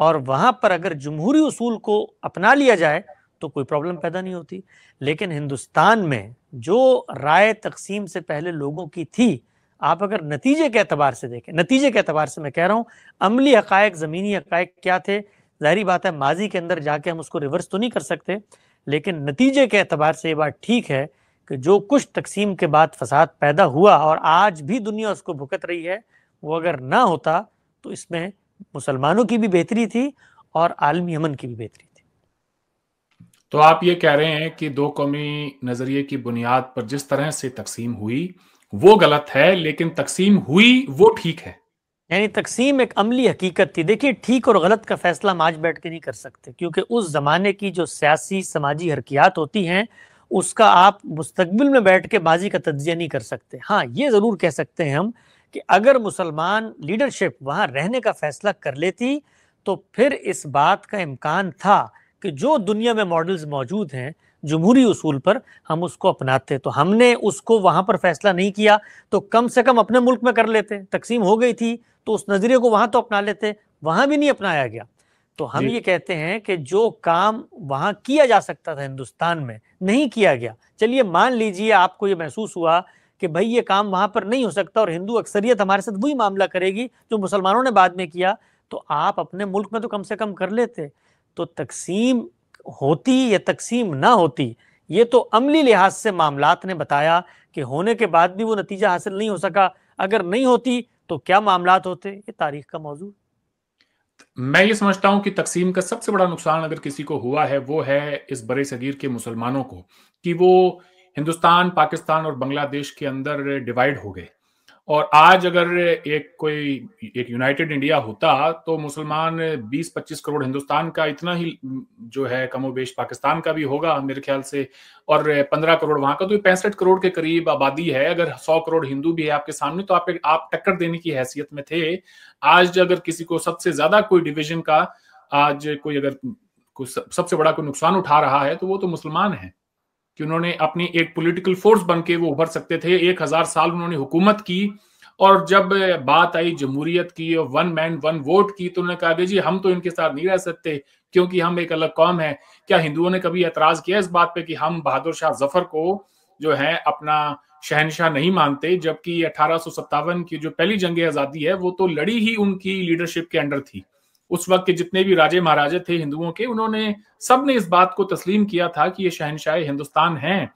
और वहाँ पर अगर जमहूरी उसूल को अपना लिया जाए तो कोई प्रॉब्लम पैदा नहीं होती लेकिन हिंदुस्तान में जो राय तकसीम से पहले लोगों की थी आप अगर नतीजे के अतबार से देखें नतीजे के अतबार से मैं कह रहा हूँ अमली हक़ ज़मीनी हक़ क्या थे जाहरी बात है माजी के अंदर जाके हम उसको रिवर्स तो नहीं कर सकते लेकिन नतीजे के अतबार से ये बात ठीक है कि जो कुछ तकसीम के बाद फसाद पैदा हुआ और आज भी दुनिया उसको भुगत रही है वो अगर ना होता तो इसमें मुसलमानों की भी बेहतरी थी और आलमी अमन की भी बेहतरी थी तो आप ये कह रहे हैं कि दो कौमी नज़रिए की बुनियाद पर जिस तरह से तकसीम हुई वो गलत है लेकिन तकसीम हुई वो ठीक है यानी तकसीम एक अमली हकीकत थी देखिए ठीक और गलत का फैसला हम आज बैठ के नहीं कर सकते क्योंकि उस ज़माने की जो सियासी समाजी हरकियात होती हैं उसका आप मुस्तबिल में बैठ के बाजी का तजिया नहीं कर सकते हाँ ये ज़रूर कह सकते हैं हम कि अगर मुसलमान लीडरशिप वहाँ रहने का फैसला कर लेती तो फिर इस बात का इम्कान था कि जो दुनिया में मॉडल्स मौजूद हैं जमहूरी उसूल पर हम उसको अपनाते तो हमने उसको वहाँ पर फैसला नहीं किया तो कम से कम अपने मुल्क में कर लेते तकसीम हो गई थी तो उस नज़रिए को वहाँ तो अपना लेते वहाँ भी नहीं अपनाया गया तो हम ये कहते हैं कि जो काम वहाँ किया जा सकता था हिंदुस्तान में नहीं किया गया चलिए मान लीजिए आपको ये महसूस हुआ कि भाई ये काम वहाँ पर नहीं हो सकता और हिंदू अक्सरियत हमारे साथ वही मामला करेगी जो मुसलमानों ने बाद में किया तो आप अपने मुल्क में तो कम से कम कर लेते तो तकसीम होती या तकसीम ना होती ये तो अमली लिहाज से मामलात ने बताया कि होने के बाद भी वो नतीजा हासिल नहीं हो सका अगर नहीं होती तो क्या मामलात होते ये तारीख का मौजूद मैं ये समझता हूं कि तकसीम का सबसे बड़ा नुकसान अगर किसी को हुआ है वो है इस बड़े सगीर के मुसलमानों को कि वो हिंदुस्तान पाकिस्तान और बांग्लादेश के अंदर डिवाइड हो गए और आज अगर एक कोई एक यूनाइटेड इंडिया होता तो मुसलमान 20-25 करोड़ हिंदुस्तान का इतना ही जो है कमोबेश पाकिस्तान का भी होगा मेरे ख्याल से और 15 करोड़ वहां का तो पैंसठ करोड़ के करीब आबादी है अगर 100 करोड़ हिंदू भी है आपके सामने तो आप आप टक्कर देने की हैसियत में थे आज अगर किसी को सबसे ज्यादा कोई डिविजन का आज कोई अगर सबसे बड़ा कोई नुकसान उठा रहा है तो वो तो मुसलमान है कि उन्होंने अपनी एक पॉलिटिकल फोर्स बन के वो उभर सकते थे एक हजार साल उन्होंने हुकूमत की और जब बात आई जमहूरियत की और वन मैन वन वोट की तो उन्होंने कहा जी हम तो इनके साथ नहीं रह सकते क्योंकि हम एक अलग कौम है क्या हिंदुओं ने कभी एतराज किया इस बात पे कि हम बहादुर शाह जफर को जो है अपना शहनशाह नहीं मानते जबकि अठारह की जो पहली जंग आजादी है वो तो लड़ी ही उनकी लीडरशिप के अंडर थी उस वक्त के जितने भी राजे महाराजे थे हिंदुओं के उन्होंने सब ने इस बात को तस्लीम किया था कि ये शहनशाह हिंदुस्तान हैं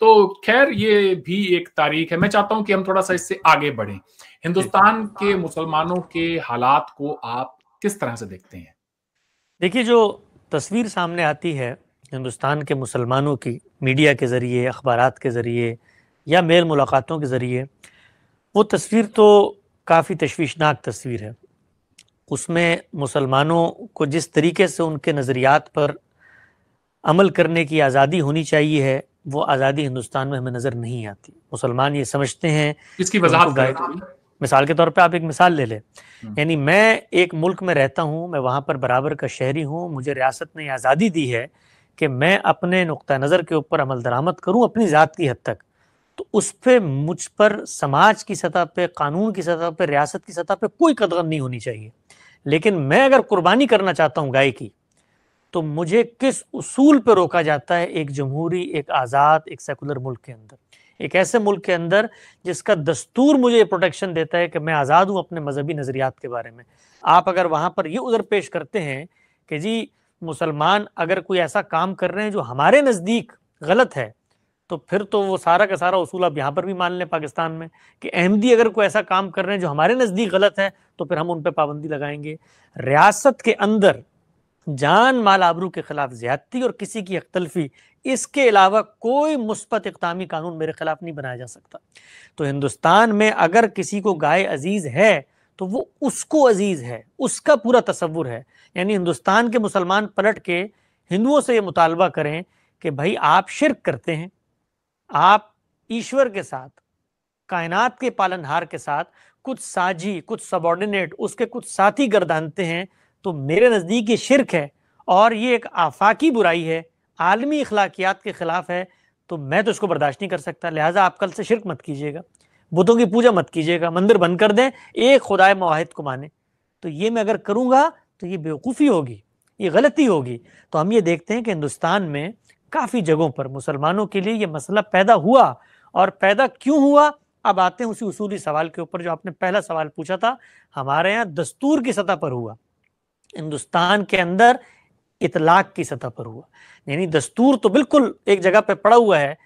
तो खैर ये भी एक तारीख है मैं चाहता हूं कि हम थोड़ा सा इससे आगे बढ़ें हिंदुस्तान के मुसलमानों के हालात को आप किस तरह से देखते हैं देखिए जो तस्वीर सामने आती है हिंदुस्तान के मुसलमानों की मीडिया के ज़रिए अखबार के ज़रिए या मेल मुलाकातों के ज़रिए वो तस्वीर तो काफ़ी तशवीशनाक तस्वीर है उसमें मुसलमानों को जिस तरीके से उनके नज़रियात पर अमल करने की आज़ादी होनी चाहिए है वो आज़ादी हिंदुस्तान में हमें नज़र नहीं आती मुसलमान ये समझते हैं इसकी वजाहत मिसाल के तौर पे आप एक मिसाल ले लें हम्म। यानी मैं एक मुल्क में रहता हूँ मैं वहाँ पर बराबर का शहरी हूँ मुझे रियासत ने आज़ादी दी है कि मैं अपने नुक़ नज़र के ऊपर अमल दरामद करूँ अपनी ज़ात की हद तक तो उस पर मुझ पर समाज की सतह पे कानून की सतह पे रियासत की सतह पे कोई कदम नहीं होनी चाहिए लेकिन मैं अगर कुर्बानी करना चाहता हूँ गाय की तो मुझे किस उसूल पर रोका जाता है एक जमहूरी एक आज़ाद एक सेकुलर मुल्क के अंदर एक ऐसे मुल्क के अंदर जिसका दस्तूर मुझे ये प्रोटेक्शन देता है कि मैं आज़ाद हूँ अपने मजहबी नज़रियात के बारे में आप अगर वहाँ पर ये उधर पेश करते हैं कि जी मुसलमान अगर कोई ऐसा काम कर रहे हैं जो हमारे नज़दीक गलत है तो फिर तो वो सारा का सारा उसूल आप यहाँ पर भी मान लें पाकिस्तान में कि अहमदी अगर कोई ऐसा काम कर रहे हैं जो हमारे नज़दीक गलत है तो फिर हम उन पर पाबंदी लगाएंगे रियासत के अंदर जान माल आबरू के खिलाफ ज्यादती और किसी की अख्तलफी इसके अलावा कोई मुस्बत इकदामी कानून मेरे खिलाफ नहीं बनाया जा सकता तो हिंदुस्तान में अगर किसी को गाय अजीज़ है तो वो उसको अजीज़ है उसका पूरा तस्वुर है यानी हिंदुस्तान के मुसलमान पलट के हिंदुओं से ये मुतालबा करें कि भाई आप शिरक करते हैं आप ईश्वर के साथ कायनात के पालनहार के साथ कुछ साझी कुछ सबॉर्डिनेट उसके कुछ साथी गर्दानते हैं तो मेरे नज़दीक ये शिरक है और ये एक आफाकी बुराई है आलमी अखलाकियात के ख़िलाफ़ है तो मैं तो इसको बर्दाश्त नहीं कर सकता लिहाजा आप कल से शिरक मत कीजिएगा बुतों की पूजा मत कीजिएगा मंदिर बंद कर दें एक खुदाए माहिद को माने तो ये मैं अगर करूँगा तो ये बेवकूफ़ी होगी ये गलती होगी तो हम ये देखते हैं कि हिंदुस्तान में काफ़ी जगहों पर मुसलमानों के लिए ये मसला पैदा हुआ और पैदा क्यों हुआ अब आते हैं उसी उसूली सवाल के ऊपर जो आपने पहला सवाल पूछा था हमारे यहाँ दस्तूर की सतह पर हुआ हिंदुस्तान के अंदर इतलाक की सतह पर हुआ यानी दस्तूर तो बिल्कुल एक जगह पे पड़ा हुआ है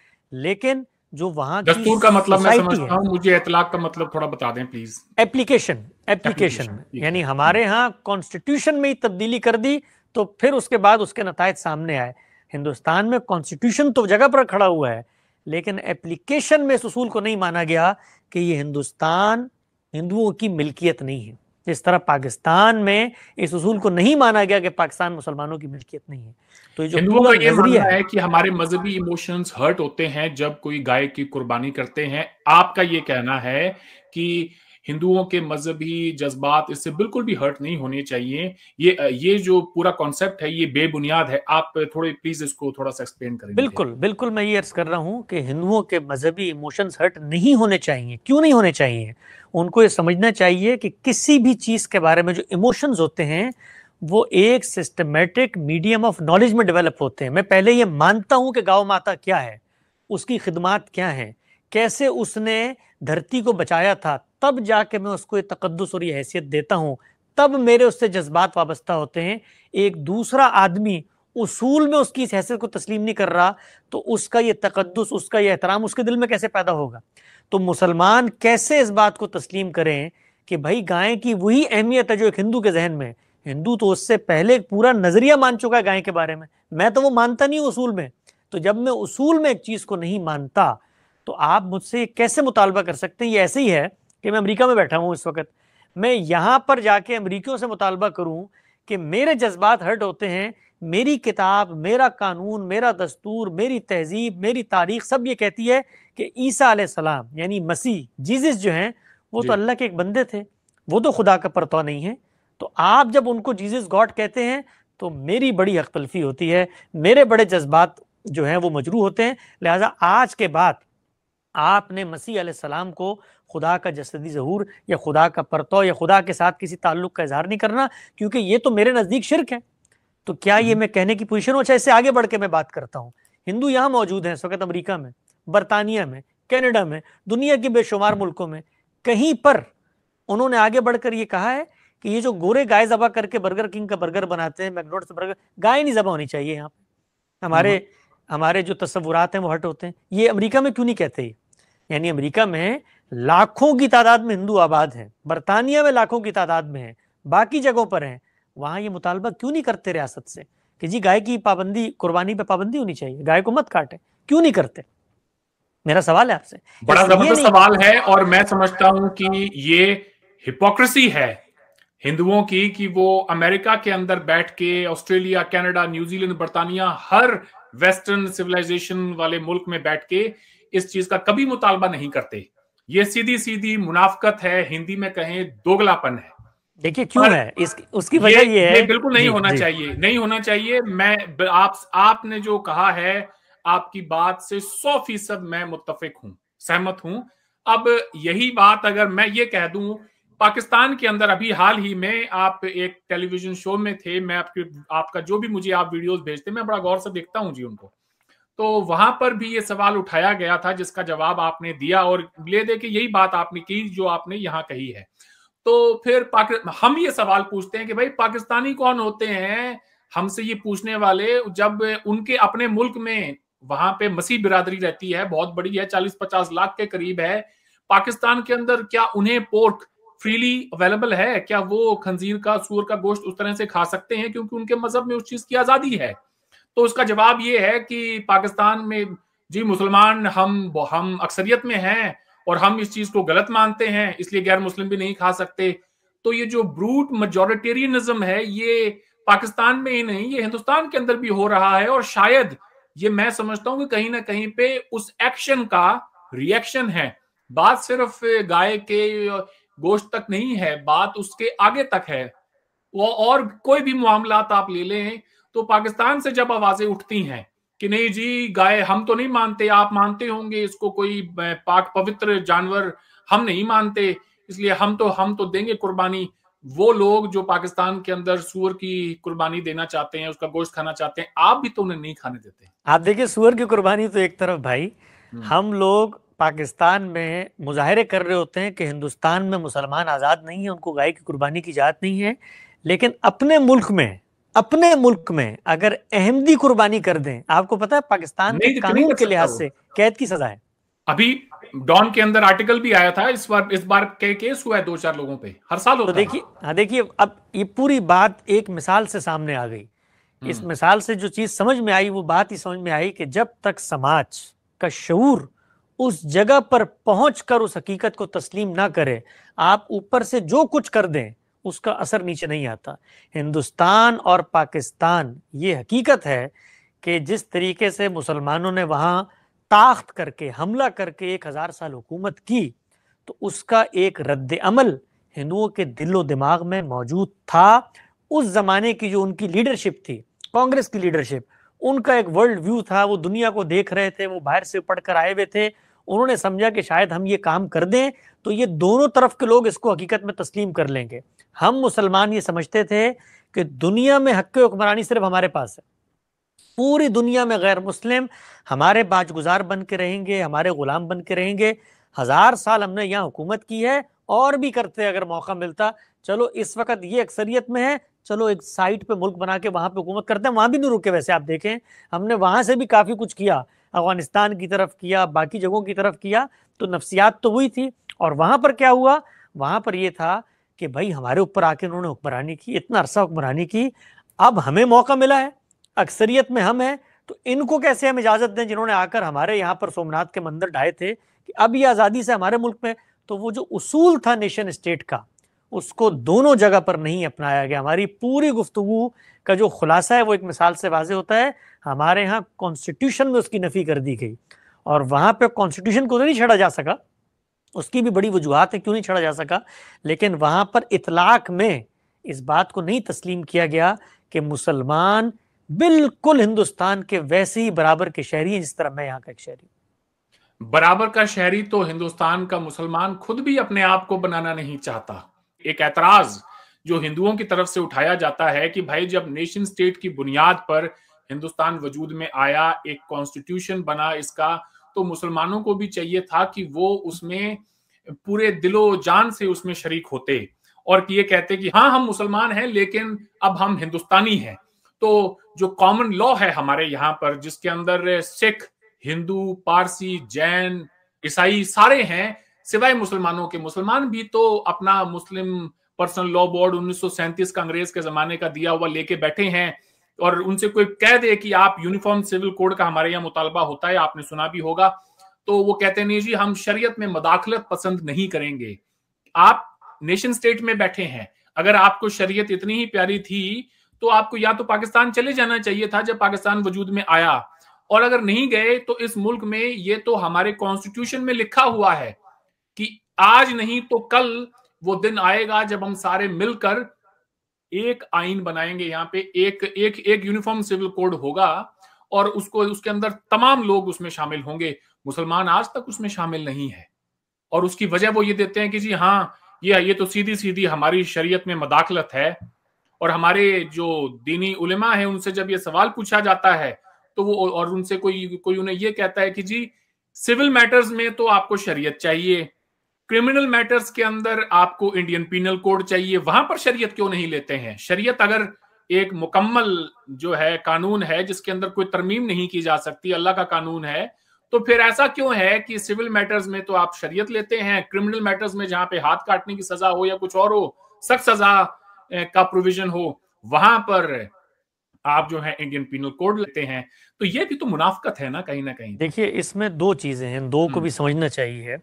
लेकिन जो वहां दस्तूर का मतलब मैं समझता हूं, मुझे इतलाक का मतलब थोड़ा बता दें प्लीज एप्लीकेशन एप्लीकेशन यानी हमारे यहाँ कॉन्स्टिट्यूशन में ही तब्दीली कर दी तो फिर उसके बाद उसके नतज सामने आए हिंदुस्तान में कॉन्स्टिट्यूशन तो जगह पर खड़ा हुआ है लेकिन एप्लीकेशन में इस उसूल को नहीं माना गया कि ये हिंदुस्तान हिंदुओं की मिल्कियत नहीं है जिस तरह पाकिस्तान में इस उसूल को नहीं माना गया कि पाकिस्तान मुसलमानों की मिल्कियत नहीं है तो ये जो हिंदुओं का ये मानना है कि हमारे मजहबी इमोशंस हर्ट होते हैं जब कोई गाय की कुर्बानी करते हैं आपका ये कहना है कि हिंदुओं के मजहबी जज्बात इससे बिल्कुल भी हर्ट नहीं होने चाहिए ये ये जो पूरा कॉन्सेप्ट है ये बेबुनियाद है आप थोड़े प्लीज इसको थोड़ा सा एक्सप्लेन करें बिल्कुल बिल्कुल मैं ये अर्ज कर रहा हूँ कि हिंदुओं के मजहबी इमोशंस हर्ट नहीं होने चाहिए क्यों नहीं होने चाहिए उनको ये समझना चाहिए कि किसी भी चीज़ के बारे में जो इमोशंस होते हैं वो एक सिस्टमेटिक मीडियम ऑफ नॉलेज में डेवलप होते हैं मैं पहले ये मानता हूँ कि गाँव माता क्या है उसकी खिदमात क्या है कैसे उसने धरती को बचाया था तब जाके मैं उसको ये तकदस और ये हैसियत देता हूँ तब मेरे उससे जज्बात वाबस्ता होते हैं एक दूसरा आदमी उसूल में उसकी इस हैसियत को तस्लीम नहीं कर रहा तो उसका ये तकदस उसका ये एहतराम उसके दिल में कैसे पैदा होगा तो मुसलमान कैसे इस बात को तस्लीम करें कि भाई गाय की वही अहमियत है जो एक हिंदू के जहन में हिंदू तो उससे पहले एक पूरा नज़रिया मान चुका है गाय के बारे में मैं तो वो मानता नहीं उसूल में तो जब मैं उसूल में एक चीज़ को नहीं मानता तो आप मुझसे कैसे मुतालबा कर सकते हैं ये ऐसे ही है कि मैं अमरीका में बैठा हूँ इस वक्त मैं यहाँ पर जाके अमरीकियों से मुतालबा करूँ कि मेरे जज्बात हर्ट होते हैं मेरी किताब मेरा कानून मेरा दस्तूर मेरी तहजीब मेरी तारीख सब ये कहती है कि ईसा सलाम यानी मसीह जीजस जो हैं वो तो अल्लाह के एक बंदे थे वो तो खुदा का परतवा नहीं है तो आप जब उनको जीजस गॉड कहते हैं तो मेरी बड़ी हक होती है मेरे बड़े जज्बात जो हैं वो मजरू होते हैं लिहाजा आज के बाद आपने मसीह सलाम को खुदा का जसदी जहूर या खुदा का परतो या खुदा के साथ किसी ताल्लुक का इजहार नहीं करना क्योंकि ये तो मेरे नज़दीक शिरक है तो क्या ये हम्म। मैं कहने की पोजिशन हो चाहे इससे आगे बढ़ के मैं बात करता हूँ हिंदू यहाँ मौजूद हैं इस वक्त अमरीका में बरतानिया में कैनेडा में दुनिया के बेशुमार मुल्कों में कहीं पर उन्होंने आगे बढ़कर ये कहा है कि ये जो गोरे गाय जबा करके बर्गर किंग का बर्गर बनाते हैं मैकडोनल्ड्स बर्गर गाय नहीं जबा होनी चाहिए यहाँ हमारे हम्म। हमारे जो तस्वुरात हैं वो हट होते हैं ये अमेरिका में क्यों नहीं कहते ये यानी अमेरिका में लाखों की तादाद में हिंदू आबाद है बरतानिया में लाखों की तादाद में है बाकी जगहों पर है वहां ये मुतालबा क्यों नहीं करते रियासत से कि जी गाय की पाबंदी कुर्बानी पे पाबंदी होनी चाहिए गाय को मत काटे क्यों नहीं करते मेरा सवाल है आपसे बड़ा जबरदस्त सवाल है और मैं समझता हूं कि ये हिपोक्रेसी है हिंदुओं की कि वो अमेरिका के अंदर बैठ के ऑस्ट्रेलिया कनाडा न्यूजीलैंड बर्तानिया हर वेस्टर्न सिविलाइजेशन वाले मुल्क में बैठ के इस चीज का कभी मुतालबा नहीं करते ये सीधी सीधी मुनाफकत है हिंदी में कहें दोगलापन है देखिए क्यों है इस उसकी वजह ये, ये है बिल्कुल नहीं होना जी, चाहिए नहीं होना चाहिए मैं आप आपने जो कहा है आपकी बात से सौ फीसद मैं मुतफिक हूं सहमत हूं अब यही बात अगर मैं ये कह दूं पाकिस्तान के अंदर अभी हाल ही में आप एक टेलीविजन शो में थे मैं आपके आपका जो भी मुझे आप वीडियोस भेजते मैं बड़ा गौर से देखता हूं जी उनको तो वहां पर भी ये सवाल उठाया गया था जिसका जवाब आपने दिया और ले दे के यही बात आपने की जो आपने यहाँ कही है तो फिर हम ये सवाल पूछते हैं कि भाई पाकिस्तानी कौन होते हैं हमसे ये पूछने वाले जब उनके अपने मुल्क में वहां पे मसीह बिरादरी रहती है बहुत बड़ी है चालीस पचास लाख के करीब है पाकिस्तान के अंदर क्या उन्हें पोर्ट फ्रीली अवेलेबल है क्या वो खंजीर का सूर का गोश्त उस तरह से खा सकते हैं क्योंकि उनके मजहब में उस चीज की आजादी है तो उसका जवाब ये है कि पाकिस्तान में जी मुसलमान हम हम अक्सरियत में हैं और हम इस चीज को गलत मानते हैं इसलिए गैर मुस्लिम भी नहीं खा सकते तो ये जो ब्रूट मजोरिटेरियनिज्म है ये पाकिस्तान में ही नहीं ये हिंदुस्तान के अंदर भी हो रहा है और शायद ये मैं समझता हूं कि कहीं ना कहीं पे उस एक्शन का रिएक्शन है बात सिर्फ गाय के गोश्त तक नहीं है बात उसके आगे तक है और कोई भी मामला आप ले लें तो पाकिस्तान से जब आवाजें उठती हैं कि नहीं जी गाय हम तो नहीं मानते आप मानते होंगे इसको कोई पाक पवित्र जानवर हम नहीं मानते इसलिए हम तो हम तो देंगे कुर्बानी वो लोग जो पाकिस्तान के अंदर सूअर की कुर्बानी देना चाहते हैं उसका गोश्त खाना चाहते हैं आप भी तो उन्हें नहीं खाने देते आप देखिए सूअर की कुर्बानी तो एक तरफ भाई हम्म। हम लोग पाकिस्तान में मुजाहरे कर रहे होते हैं कि हिंदुस्तान में मुसलमान आज़ाद नहीं है उनको गाय की कुर्बानी की जात नहीं है लेकिन अपने मुल्क में अपने मुल्क में अगर अहमदी कुर्बानी कर दें आपको पता है पाकिस्तान के कानून के लिहाज से कैद की सजा है अभी डॉन के अंदर आर्टिकल भी आया था इस बार इस बार के केस हुआ है दो चार लोगों पे हर साल तो होता तो देखिए हाँ देखिए अब ये पूरी बात एक मिसाल से सामने आ गई हम्म। इस मिसाल से जो चीज समझ में आई वो बात ही समझ में आई कि जब तक समाज का शूर उस जगह पर पहुंचकर उस हकीकत को तस्लीम ना करे आप ऊपर से जो कुछ कर दें उसका असर नीचे नहीं आता हिंदुस्तान और पाकिस्तान ये हकीकत है कि जिस तरीके से मुसलमानों ने वहाँ ताख्त करके हमला करके एक हज़ार साल हुकूमत की तो उसका एक रद्द अमल हिंदुओं के दिलो दिमाग में मौजूद था उस ज़माने की जो उनकी लीडरशिप थी कांग्रेस की लीडरशिप उनका एक वर्ल्ड व्यू था वो दुनिया को देख रहे थे वो बाहर से पढ़कर आए हुए थे उन्होंने समझा कि शायद हम ये काम कर दें तो ये दोनों तरफ के लोग इसको हकीकत में तस्लीम कर लेंगे हम मुसलमान ये समझते थे कि दुनिया में हक हुक्मरानी सिर्फ हमारे पास है पूरी दुनिया में गैर मुस्लिम हमारे बाजगुजार बन के रहेंगे हमारे गुलाम बन के रहेंगे हज़ार साल हमने यहाँ हुकूमत की है और भी करते अगर मौका मिलता चलो इस वक्त ये अक्सरियत में है चलो एक साइट पे मुल्क बना के वहाँ पे हुकूमत करते हैं वहाँ भी नहीं रुके वैसे आप देखें हमने वहाँ से भी काफ़ी कुछ किया अफगानिस्तान की तरफ किया बाकी जगहों की तरफ किया तो नफ्सियात तो हुई थी और वहाँ पर क्या हुआ वहाँ पर यह था कि भाई हमारे ऊपर आके उन्होंने हुक्मरानी की इतना अरसा हुक्मरानी की अब हमें मौका मिला है अक्सरियत में हम हैं तो इनको कैसे हम इजाज़त दें जिन्होंने आकर हमारे यहाँ पर सोमनाथ के मंदिर ढाए थे कि अब ये आज़ादी से हमारे मुल्क में तो वो जो उसूल था नेशन स्टेट का उसको दोनों जगह पर नहीं अपनाया गया हमारी पूरी गुफ्तु का जो खुलासा है वो एक मिसाल से वाज होता है हमारे यहाँ कॉन्स्टिट्यूशन में उसकी नफ़ी कर दी गई और वहाँ पे कॉन्स्टिट्यूशन को तो नहीं छड़ा जा सका उसकी भी बड़ी वजूहत है क्यों नहीं छड़ा जा सका लेकिन वहाँ पर इतलाक में इस बात को नहीं तस्लीम किया गया कि मुसलमान बिल्कुल हिंदुस्तान के वैसे ही बराबर के शहरी हैं जिस तरह मैं यहाँ का एक शहरी बराबर का शहरी तो हिंदुस्तान का मुसलमान खुद भी अपने आप को बनाना नहीं चाहता एक ऐतराज जो हिंदुओं की तरफ से उठाया जाता है कि भाई जब नेशन स्टेट की बुनियाद पर हिंदुस्तान वजूद में आया एक कॉन्स्टिट्यूशन बना इसका तो मुसलमानों को भी चाहिए था कि वो उसमें पूरे दिलो जान से उसमें शरीक होते और कि ये कहते कि हाँ हम मुसलमान हैं लेकिन अब हम हिंदुस्तानी हैं तो जो कॉमन लॉ है हमारे यहाँ पर जिसके अंदर सिख हिंदू पारसी जैन ईसाई सारे हैं सिवाय मुसलमानों के मुसलमान भी तो अपना मुस्लिम पर्सनल लॉ बोर्ड उन्नीस का अंग्रेज के जमाने का दिया हुआ लेके बैठे हैं और उनसे कोई कह दे कि आप यूनिफॉर्म सिविल कोड का हमारे यहाँ मुतालबा होता है आपने सुना भी होगा तो वो कहते नहीं जी हम शरीयत में मदाखलत पसंद नहीं करेंगे आप नेशन स्टेट में बैठे हैं अगर आपको शरीयत इतनी ही प्यारी थी तो आपको या तो पाकिस्तान चले जाना चाहिए था जब पाकिस्तान वजूद में आया और अगर नहीं गए तो इस मुल्क में ये तो हमारे कॉन्स्टिट्यूशन में लिखा हुआ है कि आज नहीं तो कल वो दिन आएगा जब हम सारे मिलकर एक आइन बनाएंगे यहाँ पे एक एक एक यूनिफॉर्म सिविल कोड होगा और उसको उसके अंदर तमाम लोग उसमें शामिल होंगे मुसलमान आज तक उसमें शामिल नहीं है और उसकी वजह वो ये देते हैं कि जी हाँ ये ये तो सीधी सीधी हमारी शरीयत में मदाखलत है और हमारे जो दीनी उलेमा है उनसे जब ये सवाल पूछा जाता है तो वो और उनसे कोई कोई उन्हें ये कहता है कि जी सिविल मैटर्स में तो आपको शरीयत चाहिए क्रिमिनल मैटर्स के अंदर आपको इंडियन पीनल कोड चाहिए वहां पर शरीयत क्यों नहीं लेते हैं शरीयत अगर एक मुकम्मल जो है कानून है जिसके अंदर कोई तरमीम नहीं की जा सकती अल्लाह का कानून है तो फिर ऐसा क्यों है कि सिविल मैटर्स में तो आप शरीयत लेते हैं क्रिमिनल मैटर्स में जहां पे हाथ काटने की सजा हो या कुछ और हो सख्त सजा का प्रोविजन हो वहां पर आप जो है इंडियन पीनल कोड लेते हैं तो ये भी तो मुनाफ्त है ना कहीं ना कहीं देखिए इसमें दो चीजें हैं दो को भी हम्म। समझना चाहिए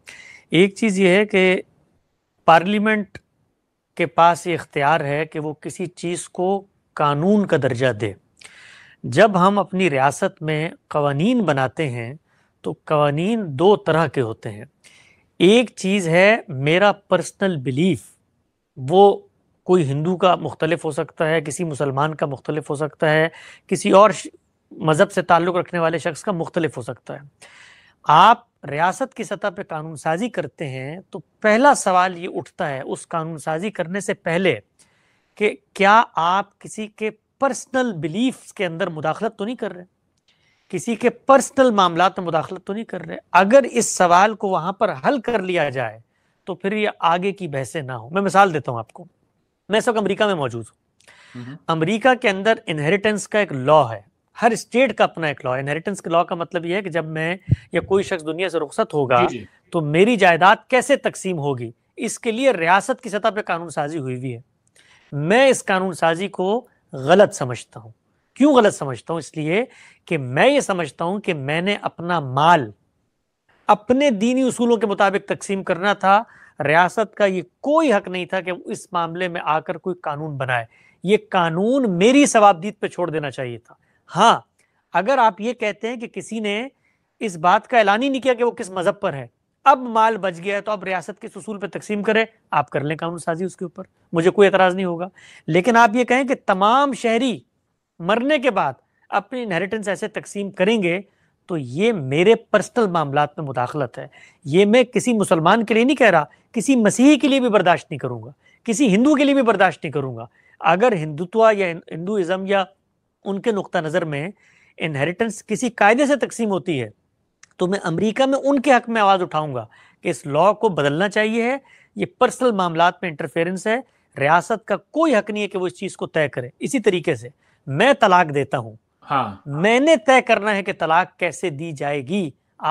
एक चीज़ ये है कि पार्लियामेंट के पास ये इख्तियार है कि वो किसी चीज़ को कानून का दर्जा दे जब हम अपनी रियासत में कवानीन बनाते हैं तो कवानीन दो तरह के होते हैं एक चीज़ है मेरा पर्सनल बिलीफ वो कोई हिंदू का मुख्तलफ हो सकता है किसी मुसलमान का मुख्तलिफ हो सकता है किसी और मज़हब से ताल्लुक़ रखने वाले शख्स का मुख्तलफ हो सकता है आप रियासत की सतह पर कानून साजी करते हैं तो पहला सवाल ये उठता है उस कानून साजी करने से पहले कि क्या आप किसी के पर्सनल बिलीफ के अंदर मुदाखलत तो नहीं कर रहे किसी के पर्सनल मामला में मुदाखलत तो नहीं कर रहे अगर इस सवाल को वहां पर हल कर लिया जाए तो फिर ये आगे की बहसें ना हो मैं मिसाल देता हूँ आपको मैं इस वक्त अमरीका में मौजूद हूँ हम्म। अमरीका के अंदर इनहेरिटेंस का एक लॉ है हर स्टेट का अपना एक लॉ इनहेरिटेंस के लॉ का मतलब यह है कि जब मैं या कोई शख्स दुनिया से रुखसत होगा जी जी। तो मेरी जायदाद कैसे तकसीम होगी इसके लिए रियासत की सतह पर कानून साजी हुई हुई है मैं इस कानून साजी को गलत समझता हूँ क्यों गलत समझता हूँ इसलिए कि मैं ये समझता हूँ कि मैंने अपना माल अपने दीनी उसूलों के मुताबिक तकसीम करना था रियासत का ये कोई हक नहीं था कि इस मामले में आकर कोई कानून बनाए ये कानून मेरी सवाबदीद पे छोड़ देना चाहिए था हाँ अगर आप ये कहते हैं कि किसी ने इस बात का ऐलान ही नहीं किया कि वो किस मजहब पर है अब माल बच गया है तो अब रियासत के ससूल पर तकसीम करें आप कर लें कानून साजी उसके ऊपर मुझे कोई एतराज़ नहीं होगा लेकिन आप ये कहें कि तमाम शहरी मरने के बाद अपनी इनहेरिटेंस ऐसे तकसीम करेंगे तो ये मेरे पर्सनल मामला में मुदाखलत है ये मैं किसी मुसलमान के लिए नहीं कह रहा किसी मसीही के लिए भी बर्दाश्त नहीं करूँगा किसी हिंदू के लिए भी बर्दाश्त नहीं करूँगा अगर हिंदुत्व या हिंदुज़म या उनके नुक़ नज़र में इनहेरिटेंस किसी कायदे से तकसीम होती है तो मैं अमरीका में उनके हक में आवाज़ उठाऊंगा कि इस लॉ को बदलना चाहिए है ये पर्सनल मामला में इंटरफेरेंस है रियासत का कोई हक नहीं है कि वो इस चीज़ को तय करे इसी तरीके से मैं तलाक देता हूँ हाँ मैंने तय करना है कि तलाक कैसे दी जाएगी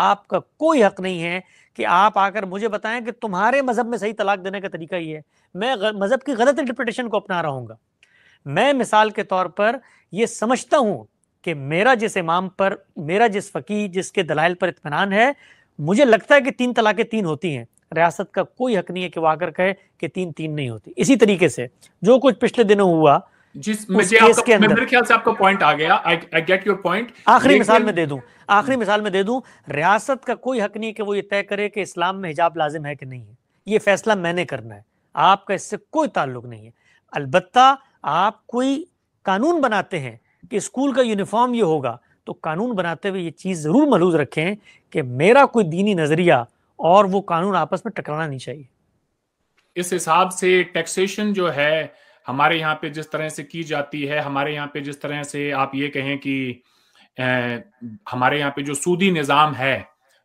आपका कोई हक नहीं है कि आप आकर मुझे बताएं कि तुम्हारे मजहब में सही तलाक देने का तरीका ये है मैं मजहब की गलत इंटरप्रिटेशन को अपना रहा हूँ मैं मिसाल के तौर पर यह समझता हूं कि मेरा जिस इमाम पर मेरा जिस फ़कीर जिसके दलाइल पर इतमान है मुझे लगता है कि तीन तलाक़ें तीन होती हैं रियासत का कोई हक नहीं है कि वो आकर कहे कि तीन तीन नहीं होती इसी तरीके से जो कुछ पिछले दिनों हुआ जिस मुझे आपका मेरे ख्याल से आपका पॉइंट आ गया आई गेट योर पॉइंट आखिरी मिसाल में दे दूं आखिरी मिसाल में दे दूं रियासत का कोई हक नहीं कि वो ये तय करे कि इस्लाम में हिजाब लाजिम है कि नहीं है ये फैसला मैंने करना है आपका इससे कोई ताल्लुक नहीं है अलबत्ता आप कोई कानून बनाते हैं कि स्कूल का यूनिफॉर्म ये होगा तो कानून बनाते हुए ये चीज़ ज़रूर मलूज रखें कि मेरा कोई दीनी नज़रिया और वो कानून आपस में टकराना नहीं चाहिए इस हिसाब से टैक्सेशन जो है हमारे यहाँ पे जिस तरह से की जाती है हमारे यहाँ पे जिस तरह से आप ये कहें कि ए, हमारे यहाँ पे जो सूदी निज़ाम है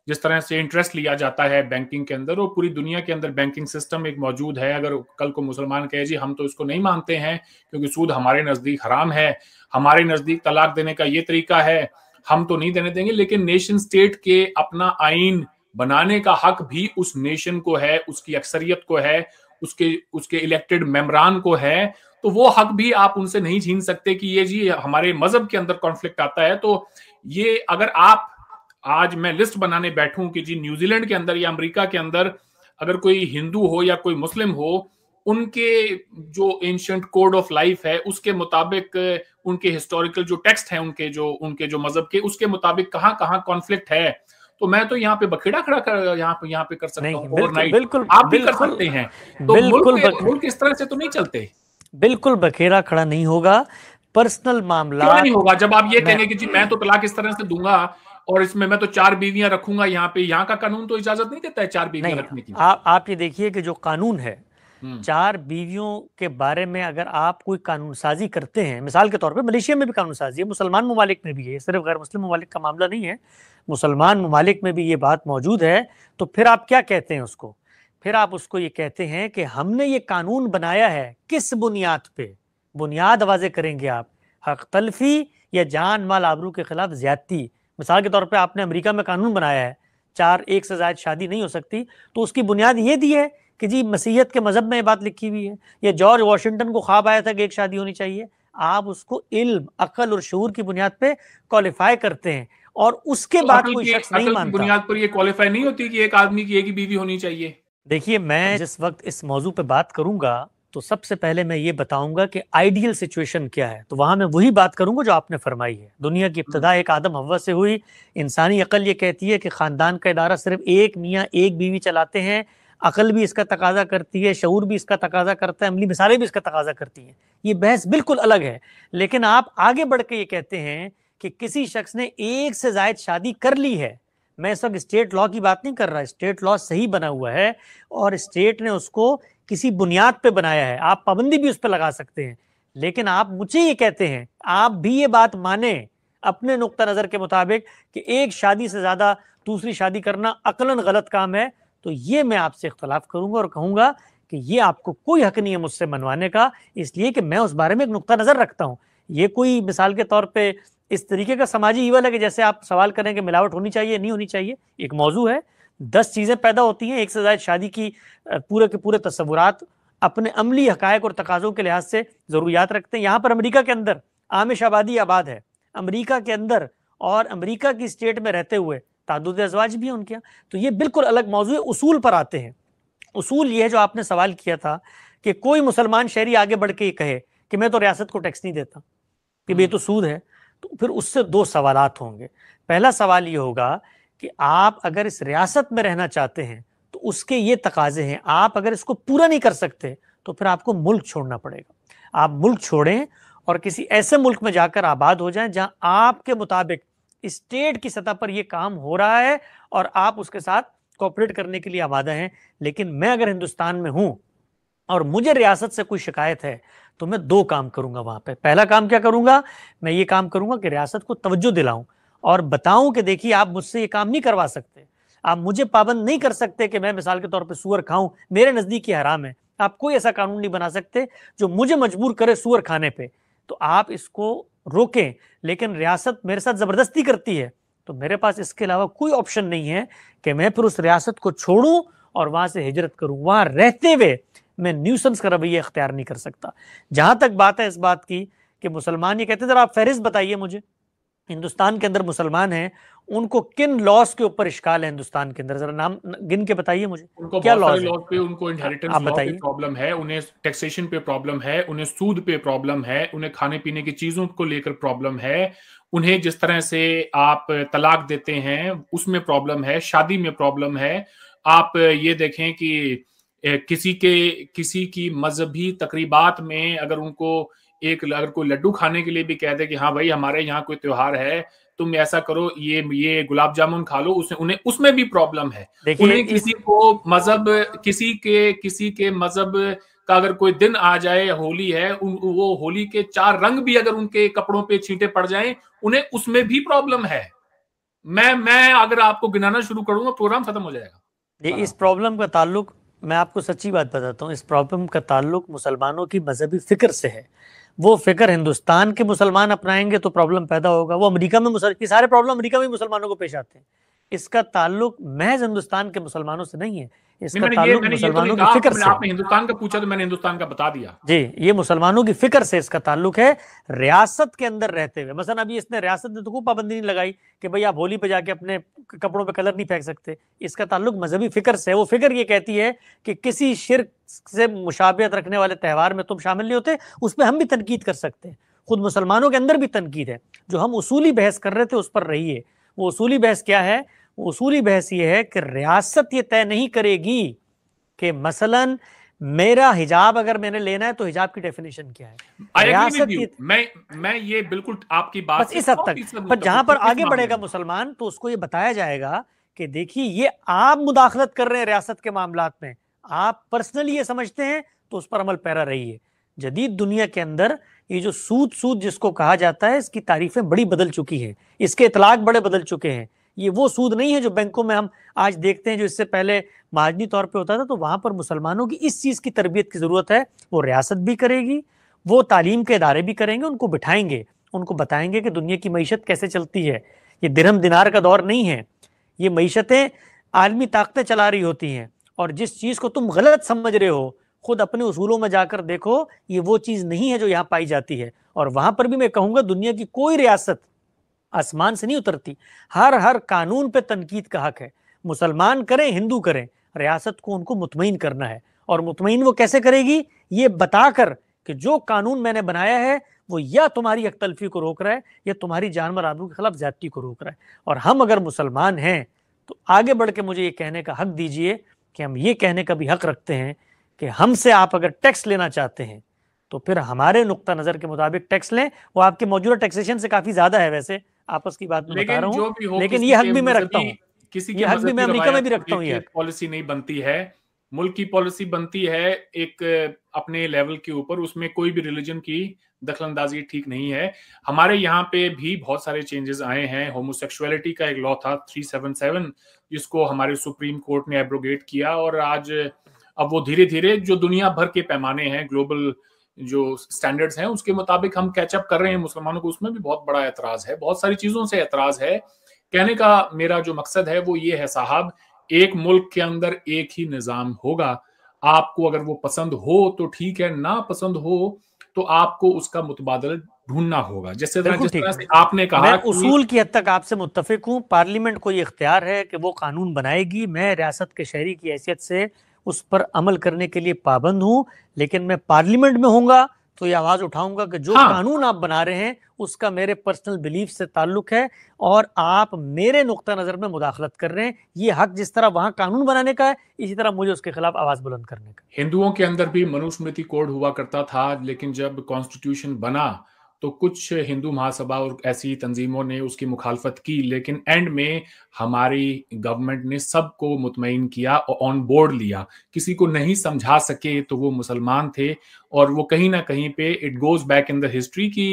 जिस तरह से इंटरेस्ट लिया जाता है बैंकिंग के अंदर और पूरी दुनिया के अंदर बैंकिंग सिस्टम एक मौजूद है अगर कल को मुसलमान कहे जी हम तो इसको नहीं मानते हैं क्योंकि सूद हमारे नज़दीक हराम है हमारे नज़दीक तलाक देने का ये तरीका है हम तो नहीं देने देंगे लेकिन नेशन स्टेट के अपना आइन बनाने का हक भी उस नेशन को है उसकी अक्सरियत को है उसके उसके इलेक्टेड मेम्बरान को है तो वो हक भी आप उनसे नहीं छीन सकते कि ये जी हमारे मजहब के अंदर कॉन्फ्लिक्ट आता है तो ये अगर आप आज मैं लिस्ट बनाने बैठूं कि जी न्यूजीलैंड के अंदर या अमेरिका के अंदर अगर कोई हिंदू हो या कोई मुस्लिम हो उनके जो एंशंट कोड ऑफ लाइफ है उसके मुताबिक उनके हिस्टोरिकल जो टेक्स्ट है उनके जो उनके जो मजहब के उसके मुताबिक कहाँ कहाँ कॉन्फ्लिक्ट है तो मैं तो यहाँ पे बखेड़ा खड़ा कर यहाँ पे यहाँ पे कर सकता हूँ ओवरनाइट बिल्कुल आप भी कर सकते हैं तो बिल्कुल मुल्क, मुल्क इस तरह से तो नहीं चलते बिल्कुल बखेड़ा खड़ा नहीं होगा पर्सनल मामला नहीं होगा जब आप ये कहेंगे कि जी मैं तो तलाक इस तरह से दूंगा और इसमें मैं तो चार बीवियां रखूंगा यहाँ पे यहाँ का कानून तो इजाजत नहीं देता है चार बीवियां रखने की आ, आप ये देखिए कि जो कानून है हम्म। चार बीवियों के बारे में अगर आप कोई कानून साजी करते हैं मिसाल के तौर पर मलेशिया में भी कानून साजी है मुसलमान ममालिक में भी है सिर्फ गैर मुस्लिम ममालिक का मामला नहीं है मुसलमान ममालिक में भी ये बात मौजूद है तो फिर आप क्या कहते हैं उसको फिर आप उसको ये कहते हैं कि हमने ये कानून बनाया है किस बुनियाद पे बुनियाद वाजे करेंगे आप हक तलफी या जान माल आबरू के खिलाफ ज्यादती मिसाल के तौर पर आपने अमेरिका में कानून बनाया है चार एक से ज्यादा शादी नहीं हो सकती तो उसकी बुनियाद ये दी है कि जी मसीहत के मजहब में ये बात लिखी हुई है या जॉर्ज वाशिंगटन को ख्वाब आया था कि एक शादी होनी चाहिए आप उसको इल्म अकल और शूर की बुनियाद पे क्वालिफाई करते हैं और उसके तो बाद कोई शख्स नहीं मानता बुनियाद पर ये क्वालिफाई नहीं होती कि एक आदमी की एक ही बीवी होनी चाहिए देखिए मैं जिस वक्त इस मौजू पे बात करूंगा तो सबसे पहले मैं ये बताऊंगा कि आइडियल सिचुएशन क्या है तो वहाँ मैं वही बात करूंगा जो आपने फरमाई है दुनिया की इब्तदा हम्म। एक आदम हवा से हुई इंसानी अकल ये कहती है कि ख़ानदान का इदारा सिर्फ एक मियाँ एक बीवी चलाते हैं अकल भी इसका तकाजा करती है शूर भी इसका तकाजा करता है अमली मिसालें भी इसका तकाजा करती हैं ये बहस बिल्कुल अलग है लेकिन आप आगे बढ़ के ये कहते हैं कि किसी शख्स ने एक से जायद शादी कर ली है मैं इस वक्त स्टेट लॉ की बात नहीं कर रहा स्टेट लॉ सही बना हुआ है और स्टेट ने उसको किसी बुनियाद पे बनाया है आप पाबंदी भी उस पर लगा सकते हैं लेकिन आप मुझे ये कहते हैं आप भी ये बात माने अपने नुकता नज़र के मुताबिक कि एक शादी से ज़्यादा दूसरी शादी करना अकलन गलत काम है तो ये मैं आपसे इख्तलाफ करूंगा और कहूंगा कि ये आपको कोई हक नहीं है मुझसे मनवाने का इसलिए कि मैं उस बारे में एक नुकता नज़र रखता हूँ ये कोई मिसाल के तौर पर इस तरीके का समाजी ईवल है कि जैसे आप सवाल करें कि मिलावट होनी चाहिए नहीं होनी चाहिए एक मौजू है दस चीज़ें पैदा होती हैं एक से ज्यादा शादी की पूरे के पूरे तस्वुरात अपने अमली हकायक और तकाज़ों के लिहाज से ज़रूरियात रखते हैं यहाँ पर अमरीका के अंदर आमिश आबादी आबाद है अमरीका के अंदर और अमरीका की स्टेट में रहते हुए तादुद अजवाज भी हैं उनके यहाँ तो ये बिल्कुल अलग मौजू उसूल पर आते हैं उसूल ये है जो आपने सवाल किया था कि कोई मुसलमान शहरी आगे बढ़ के ये कहे कि मैं तो रियासत को टैक्स नहीं देता कि भाई हम्म। तो सूद है तो फिर उससे दो सवाल होंगे पहला सवाल ये होगा कि आप अगर इस रियासत में रहना चाहते हैं तो उसके ये तकाजे हैं आप अगर इसको पूरा नहीं कर सकते तो फिर आपको मुल्क छोड़ना पड़ेगा आप मुल्क छोड़ें और किसी ऐसे मुल्क में जाकर आबाद हो जाएं जहां आपके मुताबिक स्टेट की सतह पर यह काम हो रहा है और आप उसके साथ कॉपरेट करने के लिए आबादा हैं लेकिन मैं अगर हिंदुस्तान में हूं और मुझे रियासत से कोई शिकायत है तो मैं दो काम करूंगा वहां पे पहला काम क्या करूंगा मैं ये काम करूंगा कि रियासत को तवज्जो दिलाऊं और बताऊं कि देखिए आप मुझसे ये काम नहीं करवा सकते आप मुझे पाबंद नहीं कर सकते कि मैं मिसाल के तौर पर सुअर खाऊं मेरे नज़दीक ये हराम है आप कोई ऐसा कानून नहीं बना सकते जो मुझे मजबूर करे सुअर खाने पे तो आप इसको रोकें लेकिन रियासत मेरे साथ ज़बरदस्ती करती है तो मेरे पास इसके अलावा कोई ऑप्शन नहीं है कि मैं फिर उस रियासत को छोड़ू और वहाँ से हिजरत करूँ वहाँ रहते हुए मैं न्यूसेंस का रवैया अख्तियार नहीं कर सकता जहाँ तक बात है इस बात की कि मुसलमान ये कहते हैं जरा आप फहरिस्त बताइए मुझे हिंदुस्तान के अंदर मुसलमान हैं उनको किन लॉस के ऊपर इश्काल है हिंदुस्तान के अंदर जरा नाम गिन के बताइए मुझे उनको क्या लॉस लॉस पे उनको इनहेरिटेंस हाँ, लॉ पे प्रॉब्लम है उन्हें टैक्सेशन पे प्रॉब्लम है उन्हें सूद पे प्रॉब्लम है उन्हें खाने पीने की चीजों को लेकर प्रॉब्लम है उन्हें जिस तरह से आप तलाक देते हैं उसमें प्रॉब्लम है शादी में प्रॉब्लम है आप ये देखें कि किसी के किसी की मजहबी तकरीबात में अगर उनको एक अगर कोई लड्डू खाने के लिए भी कह दे कि हाँ भाई हमारे यहाँ कोई त्योहार है तुम ऐसा करो ये ये गुलाब जामुन खा लो उसमें उन्हें उसमें भी प्रॉब्लम है उन्हें किसी को मजहब किसी के किसी के मजहब का अगर कोई दिन आ जाए होली है वो होली के चार रंग भी अगर उनके कपड़ों पे छींटे पड़ जाएं उन्हें उसमें भी प्रॉब्लम है मैं मैं अगर आपको गिनाना शुरू करूंगा प्रोग्राम खत्म हो जाएगा ये हाँ। इस प्रॉब्लम का ताल्लुक मैं आपको सच्ची बात बताता हूँ इस प्रॉब्लम का ताल्लुक मुसलमानों की मजहबी फिक्र से है वो फिक्र हिंदुस्तान के मुसलमान अपनाएंगे तो प्रॉब्लम पैदा होगा वो अमेरिका में मुसल... सारे प्रॉब्लम अमेरिका में मुसलमानों को पेश आते हैं इसका ताल्लुक महज हिंदुस्तान के मुसलमानों से नहीं है इसका ताल्लुक तो मुसलमानों तो की फिक्र से आपने हिंदुस्तान का पूछा तो मैंने हिंदुस्तान का बता दिया जी ये मुसलमानों की फिक्र से इसका ताल्लुक है रियासत के अंदर रहते हुए मसलन अभी इसने रियासत ने तो कोई पाबंदी नहीं लगाई कि भाई आप होली पे जाके अपने कपड़ों पे कलर नहीं फेंक सकते इसका ताल्लुक मजहबी फिक्र से वो फिक्र ये कहती है कि किसी शिर से मुशाबियत रखने वाले त्यौहार में तुम शामिल नहीं होते उसमें हम भी तनकीद कर सकते हैं खुद मुसलमानों के अंदर भी तनकीद है जो हम उसूली बहस कर रहे थे उस पर रही है वो उसूली बहस क्या है उसूली बहस ये है कि रियासत ये तय नहीं करेगी कि मसलन मेरा हिजाब अगर मैंने लेना है तो हिजाब की डेफिनेशन क्या है रियासत ये मैं मैं ये बिल्कुल आपकी बात बस इस हद तक पर जहां पर आगे बढ़ेगा मुसलमान तो उसको ये बताया जाएगा कि देखिए ये आप मुदाखलत कर रहे हैं रियासत के मामला में आप पर्सनली ये समझते हैं तो उस पर अमल पैरा रही है जदीद दुनिया के अंदर ये जो सूद सूद जिसको कहा जाता है इसकी तारीफें बड़ी बदल चुकी हैं इसके इतलाक बड़े बदल चुके हैं ये वो सूद नहीं है जो बैंकों में हम आज देखते हैं जो इससे पहले माजनी तौर पे होता था तो वहाँ पर मुसलमानों की इस चीज़ की तरबियत की ज़रूरत है वो रियासत भी करेगी वो तालीम के इदारे भी करेंगे उनको बिठाएंगे उनको बताएंगे कि दुनिया की मीशत कैसे चलती है ये दिरहम दिनार का दौर नहीं है ये मीशतें आलमी ताकतें चला रही होती हैं और जिस चीज़ को तुम गलत समझ रहे हो खुद अपने उसूलों में जाकर देखो ये वो चीज़ नहीं है जो यहाँ पाई जाती है और वहाँ पर भी मैं कहूँगा दुनिया की कोई रियासत आसमान से नहीं उतरती हर हर कानून पे तनकीद का हक है मुसलमान करें हिंदू करें रियासत को उनको मुतमिन करना है और मुतमिन वो कैसे करेगी ये बताकर कि जो कानून मैंने बनाया है वो या तुम्हारी अकतलफी को रोक रहा है या तुम्हारी जानवर आदमी के खिलाफ ज्यादती को रोक रहा है और हम अगर मुसलमान हैं तो आगे बढ़ के मुझे ये कहने का हक दीजिए कि हम ये कहने का भी हक रखते हैं कि हमसे आप अगर टैक्स लेना चाहते हैं तो फिर हमारे नुक़ नज़र के मुताबिक टैक्स लें वो आपके मौजूदा टैक्सेशन से काफ़ी ज़्यादा है वैसे आपस की बात में बता रहा हो लेकिन ये हक भी मैं रखता हूँ किसी के हक भी मैं अमेरिका में भी रखता हूँ पॉलिसी नहीं बनती है मुल्क की पॉलिसी बनती है एक अपने लेवल के ऊपर उसमें कोई भी रिलीजन की दखलंदाजी ठीक नहीं है हमारे यहाँ पे भी बहुत सारे चेंजेस आए हैं होमोसेक्सुअलिटी का एक लॉ था 377 जिसको हमारे सुप्रीम कोर्ट ने एब्रोगेट किया और आज अब वो धीरे धीरे जो दुनिया भर के पैमाने हैं ग्लोबल जो स्टैंडर्ड्स हैं उसके मुताबिक हम कैचअप कर रहे हैं मुसलमानों को उसमें भी बहुत बड़ा एतराज है बहुत सारी चीजों से एतराज है कहने का मेरा जो मकसद है वो ये है साहब एक मुल्क के अंदर एक ही निज़ाम होगा आपको अगर वो पसंद हो तो ठीक है ना पसंद हो तो आपको उसका मुतबादल ढूंढना होगा जैसे जिस तरह से आपने कहा मैं उसूल की हद तक आपसे मुतफिक हूँ पार्लियामेंट को ये इख्तियार है कि वो कानून बनाएगी मैं रियासत के शहरी की हैसियत से उस पर अमल करने के लिए पाबंद हूं लेकिन मैं पार्लियामेंट में होऊंगा तो ये आवाज उठाऊंगा कि जो हाँ। कानून आप बना रहे हैं उसका मेरे पर्सनल बिलीफ से ताल्लुक है और आप मेरे नुकता नज़र में मुदाखलत कर रहे हैं ये हक जिस तरह वहां कानून बनाने का है इसी तरह मुझे उसके खिलाफ आवाज़ बुलंद करने का हिंदुओं के अंदर भी मनुस्मृति कोड हुआ करता था लेकिन जब कॉन्स्टिट्यूशन बना तो कुछ हिंदू महासभा और ऐसी तंजीमों ने उसकी मुखालफत की लेकिन एंड में हमारी गवर्नमेंट ने सबको मुतमिन किया और ऑन बोर्ड लिया किसी को नहीं समझा सके तो वो मुसलमान थे और वो कहीं ना कहीं पे it goes back in the history की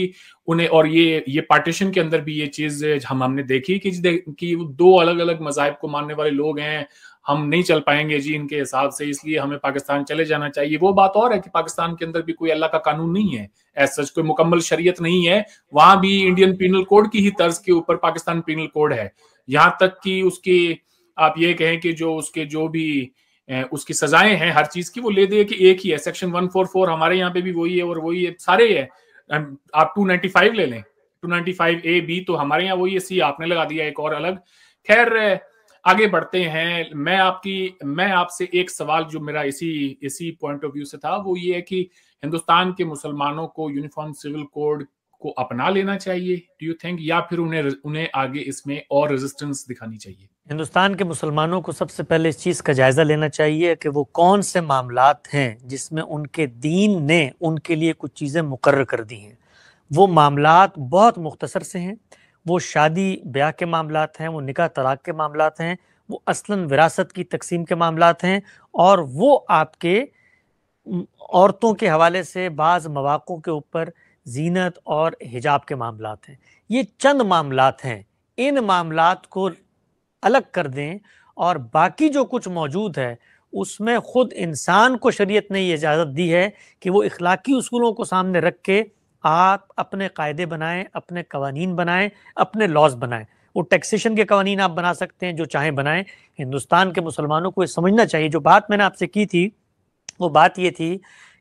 उन्हें और ये ये पार्टीशन के अंदर भी ये चीज हम हमने देखी कि कि दो अलग अलग मजाहब को मानने वाले लोग हैं हम नहीं चल पाएंगे जी इनके हिसाब से इसलिए हमें पाकिस्तान चले जाना चाहिए वो बात और है कि पाकिस्तान के अंदर भी कोई अल्लाह का कानून नहीं है एज सच कोई मुकम्मल शरीयत नहीं है वहां भी इंडियन पिनल कोड की ही तर्ज के ऊपर पाकिस्तान पिनल कोड है यहाँ तक कि उसकी आप ये कहें कि जो उसके जो भी उसकी सजाएं हैं हर चीज की वो ले दे कि एक ही है सेक्शन 144 हमारे यहाँ पे भी वही है और वही है सारे है आप 295 ले लें 295 ए बी तो हमारे यहाँ वही है सी आपने लगा दिया एक और अलग खैर आगे बढ़ते हैं मैं आपकी मैं आपसे एक सवाल जो मेरा इसी इसी पॉइंट ऑफ व्यू से था वो ये है कि हिंदुस्तान के मुसलमानों को यूनिफॉर्म सिविल कोड को अपना लेना चाहिए डू यू थिंक या फिर उन्हें उन्हें आगे इसमें और रेजिस्टेंस दिखानी चाहिए हिंदुस्तान के मुसलमानों को सबसे पहले इस चीज़ का जायज़ा लेना चाहिए कि वो कौन से मामलात हैं जिसमें उनके दीन ने उनके लिए कुछ चीज़ें मुकर कर दी हैं वो मामलात बहुत मुख्तसर से हैं वो शादी ब्याह के मामला हैं वो निका तलाक के मामला हैं वो असलन विरासत की तकसीम के मामला हैं और वो आपके औरतों के हवाले से बाज़ मवाक़ों के ऊपर जीनत और हिजाब के मामला हैं ये चंद मामला हैं इन मामला को अलग कर दें और बाकी जो कुछ मौजूद है उसमें ख़ुद इंसान को शरीयत ने ये इजाज़त दी है कि वो इखलाकी असूलों को सामने रख के आप अपने कायदे बनाएं अपने कवानीन बनाएं अपने लॉज बनाएं वो टैक्सेशन के कवानीन आप बना सकते हैं जो चाहें बनाएं हिंदुस्तान के मुसलमानों को ये समझना चाहिए जो बात मैंने आपसे की थी वो बात ये थी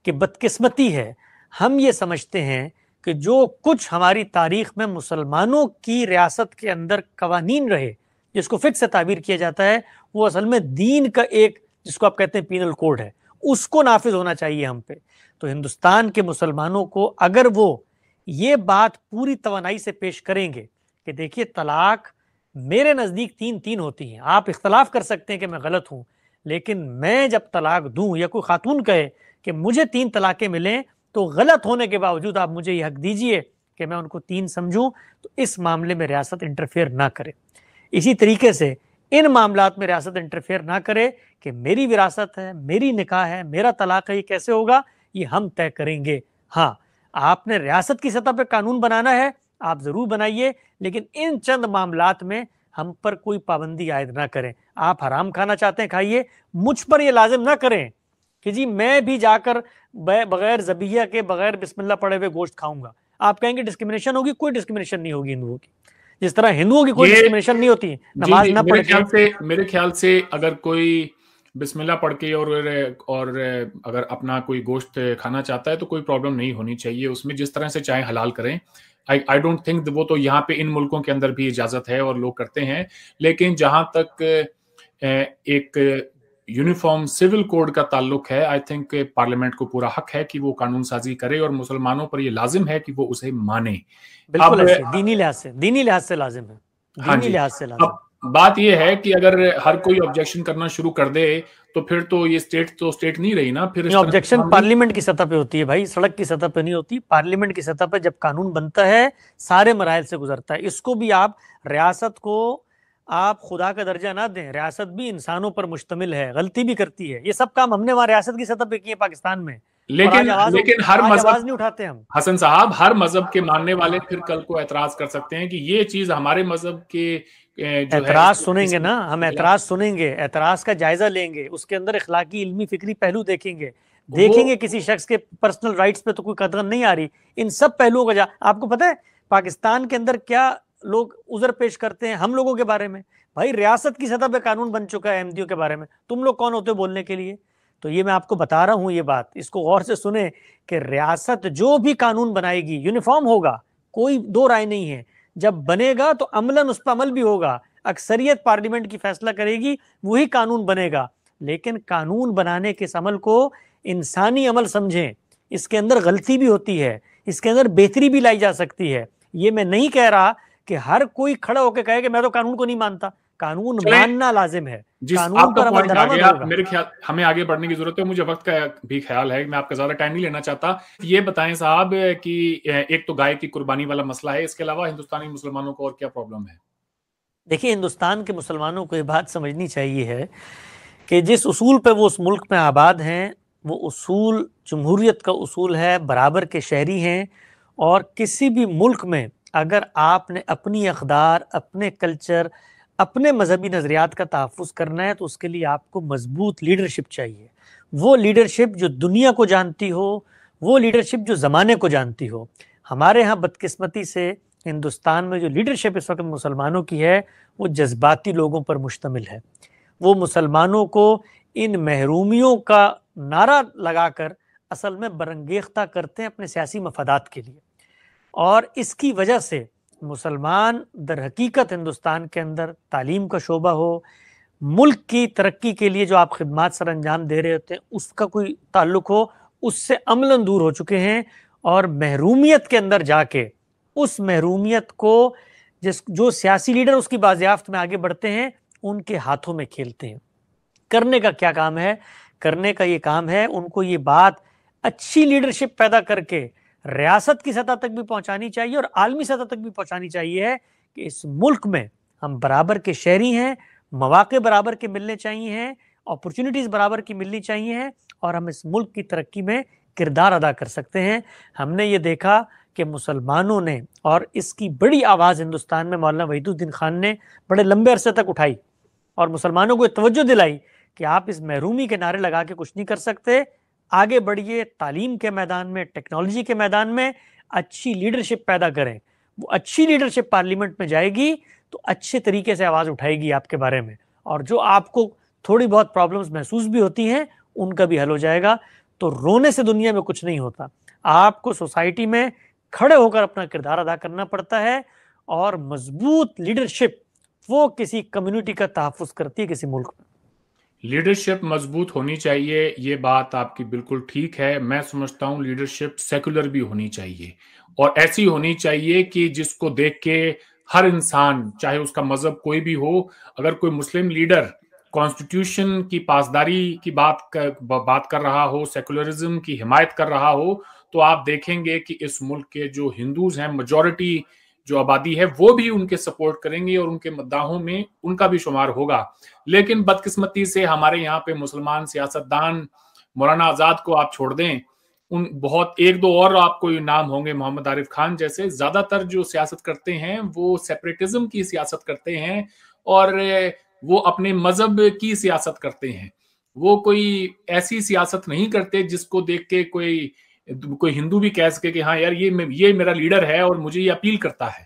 कि बदकिस्मती है हम ये समझते हैं कि जो कुछ हमारी तारीख में मुसलमानों की रियासत के अंदर कवानीन रहे जिसको फिक्स से ताबीर किया जाता है वो असल में दीन का एक जिसको आप कहते हैं पीनल कोड है उसको नाफिज होना चाहिए हम पे तो हिंदुस्तान के मुसलमानों को अगर वो ये बात पूरी तोनाई से पेश करेंगे कि देखिए तलाक मेरे नज़दीक तीन तीन होती हैं आप इख्तलाफ कर सकते हैं कि मैं गलत हूँ लेकिन मैं जब तलाक दूँ या कोई खातून कहे कि मुझे तीन तलाक़ें मिलें तो गलत होने के बावजूद आप मुझे ये हक दीजिए कि मैं उनको तीन समझूँ तो इस मामले में रियासत इंटरफेयर ना करे इसी तरीके से इन मामला में रियासत इंटरफेयर ना करे कि मेरी विरासत है मेरी निकाह है मेरा तलाक है ये कैसे होगा ये हम तय करेंगे हाँ आपने रियासत की सतह पर कानून बनाना है आप ज़रूर बनाइए लेकिन इन चंद मामला में हम पर कोई पाबंदी आयद ना करें आप हराम खाना चाहते हैं खाइए मुझ पर यह लाजिम ना करें कि जी मैं भी जाकर बगैर जबिया के बगैर बिस्मिल्ला पड़े हुए गोश्त खाऊंगा आप कहेंगे डिस्क्रिमिनेशन होगी कोई डिस्क्रिमिनेशन नहीं होगी हिंदुओं की जिस तरह हिंदुओं की कोई डिस्क्रिमिनेशन नहीं होती नमाज ना पढ़ मेरे ख्याल से अगर कोई बिस्मिल्ला पढ़ के और और अगर अपना कोई गोश्त खाना चाहता है तो कोई प्रॉब्लम नहीं होनी चाहिए उसमें जिस तरह से चाहे हलाल करें आई आई डोंट थिंक वो तो यहाँ पे इन मुल्कों के अंदर भी इजाज़त है और लोग करते हैं लेकिन जहाँ तक एक यूनिफॉर्म सिविल कोड का ताल्लुक है आई थिंक पार्लियामेंट को पूरा हक है कि वो कानून साजी करे और मुसलमानों पर ये लाजिम है कि वो उसे माने बिल्कुल दीनी लिहाज से दीनी लिहाज से लाजिम है हाँ दीनी लिहाज से लाजिम बात यह है कि अगर हर कोई ऑब्जेक्शन करना शुरू कर दे तो फिर तो ये स्टेट तो स्टेट नहीं रही ना फिर ऑब्जेक्शन पार्लियामेंट की सतह पे होती है भाई सड़क की सतह पे नहीं होती पार्लियामेंट की सतह पे जब कानून बनता है सारे मराहल से गुजरता है इसको भी आप रियासत को आप खुदा का दर्जा ना दें रियासत भी इंसानों पर मुश्तमिल है गलती भी करती है ये सब काम हमने वहां रियासत की सतह पे किए पाकिस्तान में लेकिन लेकिन हर मजहब नहीं उठाते हम हसन साहब हर मजहब के मानने वाले फिर कल को एतराज कर सकते हैं कि ये चीज हमारे मजहब के एतराज सुनेंगे ना हम एतराज सुनेंगे एतराज का जायजा लेंगे उसके अंदर इखलाकी इल्मी फिक्री पहलू देखेंगे देखेंगे किसी शख्स के पर्सनल राइट्स पे तो कोई कदर नहीं आ रही इन सब पहलुओं का आपको पता है पाकिस्तान के अंदर क्या लोग उजर पेश करते हैं हम लोगों के बारे में भाई रियासत की सतह पर कानून बन चुका है एमडीओ के बारे में तुम लोग कौन होते हो बोलने के लिए तो ये मैं आपको बता रहा हूँ ये बात इसको गौर से सुने कि रियासत जो भी कानून बनाएगी यूनिफॉर्म होगा कोई दो राय नहीं है जब बनेगा तो अमलन उस पर अमल भी होगा अक्सरियत पार्लियामेंट की फैसला करेगी वही कानून बनेगा लेकिन कानून बनाने के इस अमल को इंसानी अमल समझें इसके अंदर गलती भी होती है इसके अंदर बेहतरी भी लाई जा सकती है ये मैं नहीं कह रहा कि हर कोई खड़ा होकर कहे कि मैं तो कानून को नहीं मानता कानून मानना लाजिम है जिस कानून पर अमल दरामद मेरे ख्याल हमें आगे बढ़ने की जरूरत है मुझे वक्त का भी ख्याल है मैं आपका ज्यादा टाइम नहीं लेना चाहता ये बताएं साहब कि एक तो गाय की कुर्बानी वाला मसला है इसके अलावा हिंदुस्तानी मुसलमानों को और क्या प्रॉब्लम है देखिए हिंदुस्तान के मुसलमानों को ये बात समझनी चाहिए है कि जिस उसूल पे वो उस मुल्क में आबाद हैं वो उसूल जमहूरियत का उसूल है बराबर के शहरी हैं और किसी भी मुल्क में अगर आपने अपनी अखदार अपने कल्चर अपने मजहबी नज़रियात का तहफ़ करना है तो उसके लिए आपको मजबूत लीडरशिप चाहिए वो लीडरशिप जो दुनिया को जानती हो वो लीडरशिप जो ज़माने को जानती हो हमारे यहाँ बदकस्मती से हिंदुस्तान में जो लीडरशिप इस वक्त मुसलमानों की है वो जज्बाती लोगों पर मुश्तमिल है वो मुसलमानों को इन महरूमियों का नारा लगाकर असल में बरंगेख्ता करते हैं अपने सियासी मफादात के लिए और इसकी वजह से मुसलमान दर हकीकत हिंदुस्तान के अंदर तालीम का शोबा हो मुल्क की तरक्की के लिए जो आप खदमात सर अंजाम दे रहे होते हैं उसका कोई ताल्लुक हो उससे अमलन दूर हो चुके हैं और महरूमियत के अंदर जाके उस महरूमियत को जिस जो सियासी लीडर उसकी बाजियाफ्त में आगे बढ़ते हैं उनके हाथों में खेलते हैं करने का क्या काम है करने का ये काम है उनको ये बात अच्छी लीडरशिप पैदा करके रियासत की सतह तक भी पहुंचानी चाहिए और आलमी सतह तक भी पहुंचानी चाहिए है कि इस मुल्क में हम बराबर के शहरी हैं मौाक़े बराबर के मिलने चाहिए हैं अपॉर्चुनिटीज़ बराबर की मिलनी चाहिए हैं और हम इस मुल्क की तरक्की में किरदार अदा कर सकते हैं हमने ये देखा कि मुसलमानों ने और इसकी बड़ी आवाज़ हिंदुस्तान में मौलाना वहीदुद्दीन खान ने बड़े लंबे अरसे तक उठाई और मुसलमानों को तवज्जो दिलाई कि आप इस महरूमी के नारे लगा के कुछ नहीं कर सकते आगे बढ़िए तालीम के मैदान में टेक्नोलॉजी के मैदान में अच्छी लीडरशिप पैदा करें वो अच्छी लीडरशिप पार्लियामेंट में जाएगी तो अच्छे तरीके से आवाज़ उठाएगी आपके बारे में और जो आपको थोड़ी बहुत प्रॉब्लम्स महसूस भी होती हैं उनका भी हल हो जाएगा तो रोने से दुनिया में कुछ नहीं होता आपको सोसाइटी में खड़े होकर अपना किरदार अदा करना पड़ता है और मजबूत लीडरशिप वो किसी कम्युनिटी का तहफ़ करती है किसी मुल्क में लीडरशिप मजबूत होनी चाहिए ये बात आपकी बिल्कुल ठीक है मैं समझता हूँ लीडरशिप सेकुलर भी होनी चाहिए और ऐसी होनी चाहिए कि जिसको देख के हर इंसान चाहे उसका मजहब कोई भी हो अगर कोई मुस्लिम लीडर कॉन्स्टिट्यूशन की पासदारी की बात कर, बात कर रहा हो सेकुलरिज्म की हिमायत कर रहा हो तो आप देखेंगे कि इस मुल्क के जो हिंदूज हैं मजॉरिटी जो आबादी है वो भी उनके सपोर्ट करेंगे और उनके मद्दाहों में उनका भी शुमार होगा लेकिन बदकिस्मती से हमारे यहाँ पे मुसलमान सियासतदान मौलाना आज़ाद को आप छोड़ दें उन बहुत एक दो और आपको नाम होंगे मोहम्मद आरिफ खान जैसे ज़्यादातर जो सियासत करते हैं वो सेपरेटिज्म की सियासत करते हैं और वो अपने मज़हब की सियासत करते हैं वो कोई ऐसी सियासत नहीं करते जिसको देख के कोई तो कोई हिंदू भी कह सके कि हाँ यार ये ये मेरा लीडर है और मुझे ये अपील करता है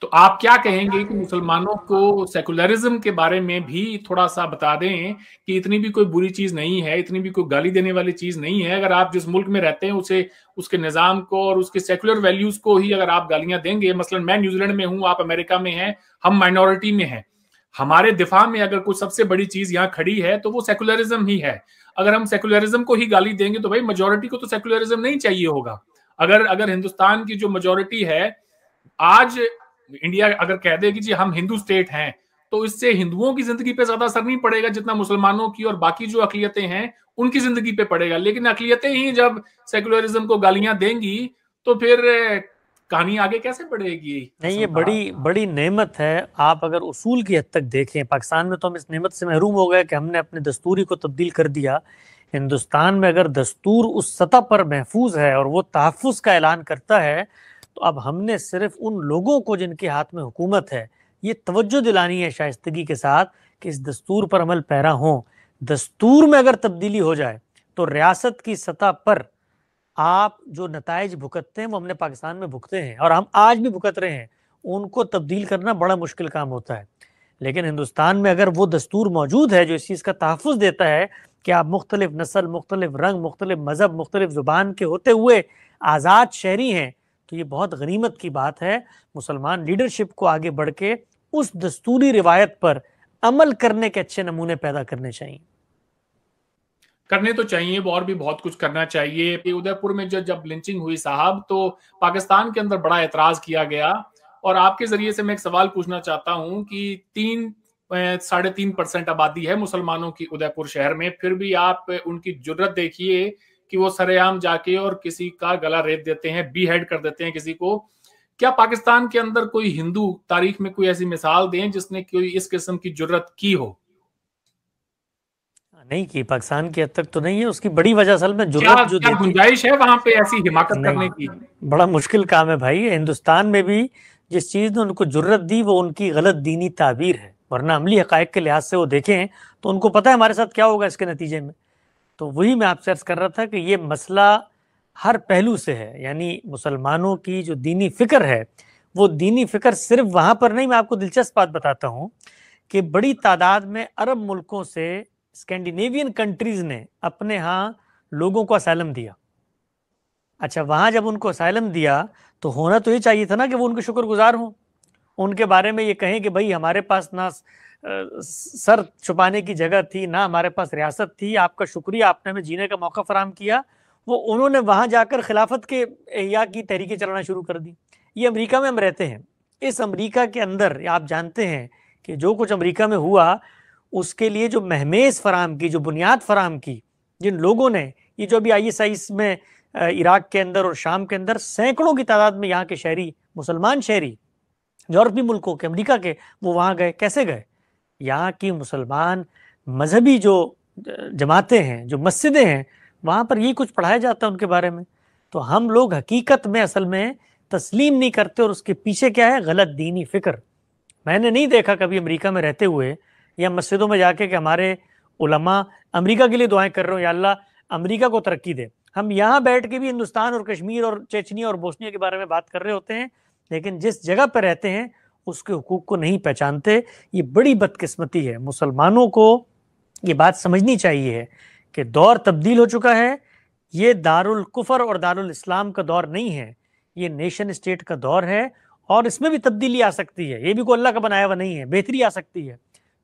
तो आप क्या कहेंगे कि मुसलमानों को सेकुलरिज्म के बारे में भी थोड़ा सा बता दें कि इतनी भी कोई बुरी चीज नहीं है इतनी भी कोई गाली देने वाली चीज नहीं है अगर आप जिस मुल्क में रहते हैं उसे उसके निज़ाम को और उसके सेकुलर वैल्यूज को ही अगर आप गालियां देंगे मसलन मैं न्यूजीलैंड में हूं आप अमेरिका में हैं हम माइनॉरिटी में हैं हमारे दिफा में अगर कोई सबसे बड़ी चीज यहाँ खड़ी है तो वो सेकुलरिज्म ही है अगर हम सेकुलरिज्म को ही गाली देंगे तो भाई मेजोरिटी को तो सेकुलरिज्म नहीं चाहिए होगा अगर अगर हिंदुस्तान की जो मेजोरिटी है आज इंडिया अगर कह दे कि जी हम हिंदू स्टेट हैं तो इससे हिंदुओं की जिंदगी पे ज्यादा असर नहीं पड़ेगा जितना मुसलमानों की और बाकी जो अकलियतें हैं उनकी जिंदगी पे पड़ेगा लेकिन अकलियतें ही जब सेकुलरिज्म को गालियां देंगी तो फिर कहानी आगे कैसे बढ़ेगी नहीं ये बड़ी हाँ। बड़ी नेमत है आप अगर उसूल की हद तक देखें पाकिस्तान में तो हम इस नेमत से महरूम हो गए कि हमने अपने दस्तूरी को तब्दील कर दिया हिंदुस्तान में अगर दस्तूर उस सतह पर महफूज है और वो तहफ़ का ऐलान करता है तो अब हमने सिर्फ उन लोगों को जिनके हाथ में हुकूमत है ये तवज्जो दिलानी है शाइस्तगी के साथ कि इस दस्तूर पर अमल पैरा हों दस्तूर में अगर तब्दीली हो जाए तो रियासत की सतह पर आप जो नतज भुगतते हैं वो हमने पाकिस्तान में भुगते हैं और हम आज भी भुगत रहे हैं उनको तब्दील करना बड़ा मुश्किल काम होता है लेकिन हिंदुस्तान में अगर वो दस्तूर मौजूद है जो इस चीज़ का तहफ़ देता है कि आप मुख्तलिफ नस्ल मुख्तलिफ रंग मुख्तलिफ मज़हब मुख्तलिफ ज़ुबान के होते हुए आज़ाद शहरी हैं तो ये बहुत गनीमत की बात है मुसलमान लीडरशिप को आगे बढ़ के उस दस्तूरी रिवायत पर अमल करने के अच्छे नमूने पैदा करने चाहिए करने तो चाहिए और भी बहुत कुछ करना चाहिए उदयपुर में जो जब लिंचिंग हुई साहब तो पाकिस्तान के अंदर बड़ा एतराज किया गया और आपके जरिए से मैं एक सवाल पूछना चाहता हूं कि तीन साढ़े तीन परसेंट आबादी है मुसलमानों की उदयपुर शहर में फिर भी आप उनकी जरूरत देखिए कि वो सरेआम जाके और किसी का गला रेत देते हैं बी हेड कर देते हैं किसी को क्या पाकिस्तान के अंदर कोई हिंदू तारीख में कोई ऐसी मिसाल दें जिसने कोई इस किस्म की जरूरत की हो नहीं की पाकिस्तान की हद तक तो नहीं है उसकी बड़ी वजह असल में जुर्मत जो गुंजाइश है वहां पे ऐसी हिमाकत करने की बड़ा मुश्किल काम है भाई हिंदुस्तान में भी जिस चीज़ ने उनको जुर्रत दी वो उनकी गलत दीनी ताबीर है वरना अमली हक़ के लिहाज से वो देखें तो उनको पता है हमारे साथ क्या होगा इसके नतीजे में तो वही मैं आपसे अर्ज़ कर रहा था कि ये मसला हर पहलू से है यानी मुसलमानों की जो दीनी फ़िक्र है वो दीनी फ़िक्र सिर्फ वहाँ पर नहीं मैं आपको दिलचस्प बात बताता हूँ कि बड़ी तादाद में अरब मुल्कों से स्कैंडिनेवियन कंट्रीज ने अपने यहाँ लोगों को असैलम दिया अच्छा वहाँ जब उनको असैलम दिया तो होना तो ये चाहिए था ना कि वो उनके शुक्रगुजार हों उनके बारे में ये कहें कि भाई हमारे पास ना सर छुपाने की जगह थी ना हमारे पास रियासत थी आपका शुक्रिया आपने हमें जीने का मौका फराम किया वो उन्होंने वहाँ जाकर खिलाफत के अहिया की तहरीकें चलाना शुरू कर दी ये अमेरिका में हम रहते हैं इस अमेरिका के अंदर आप जानते हैं कि जो कुछ अमेरिका में हुआ उसके लिए जो महमेज फराम की जो बुनियाद फराम की जिन लोगों ने ये जो अभी आई एस में इराक के अंदर और शाम के अंदर सैकड़ों की तादाद में यहाँ के शहरी मुसलमान शहरी यूरोपी मुल्कों के अमरीका के वो वहाँ गए कैसे गए यहाँ की मुसलमान मजहबी जो जमातें हैं जो मस्जिदें हैं वहाँ पर यही कुछ पढ़ाया जाता है उनके बारे में तो हम लोग हकीकत में असल में तस्लीम नहीं करते और उसके पीछे क्या है गलत दीनी फ़िक्र मैंने नहीं देखा कभी अमेरिका में रहते हुए या मस्जिदों में जाके कि हमारे उलमा अमेरिका के लिए दुआएं कर रहे हो या अल्लाह अमेरिका को तरक्की दे हम यहाँ बैठ के भी हिंदुस्तान और कश्मीर और चेचनिया और बोस्निया के बारे में बात कर रहे होते हैं लेकिन जिस जगह पर रहते हैं उसके हकूक को नहीं पहचानते ये बड़ी बदकिस्मती है मुसलमानों को ये बात समझनी चाहिए कि दौर तब्दील हो चुका है ये दारुल कुफर और दारुल इस्लाम का दौर नहीं है ये नेशन स्टेट का दौर है और इसमें भी तब्दीली आ सकती है ये भी कोई अल्लाह का बनाया हुआ नहीं है बेहतरी आ सकती है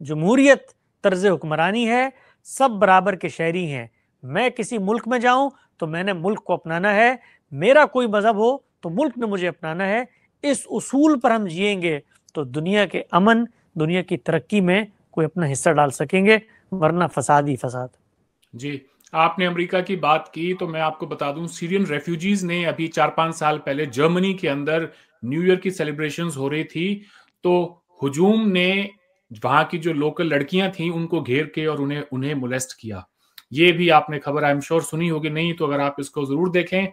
जमहूरियत तर्ज हुक्मरानी है सब बराबर के शहरी हैं मैं किसी मुल्क में जाऊं तो मैंने मुल्क को अपनाना है मेरा कोई मज़हब हो तो मुल्क ने मुझे अपनाना है इस उसूल पर हम जिएंगे तो दुनिया के अमन दुनिया की तरक्की में कोई अपना हिस्सा डाल सकेंगे वरना फसाद ही फसाद जी आपने अमेरिका की बात की तो मैं आपको बता दूं सीरियन रेफ्यूजीज ने अभी चार पांच साल पहले जर्मनी के अंदर न्यू ईयर की सेलिब्रेशंस हो रही थी तो हुजूम ने वहां की जो लोकल लड़कियां थी उनको घेर के और उन्हें उन्हें मोलेस्ट किया ये भी आपने खबर आई एम श्योर सुनी होगी नहीं तो अगर आप इसको जरूर देखें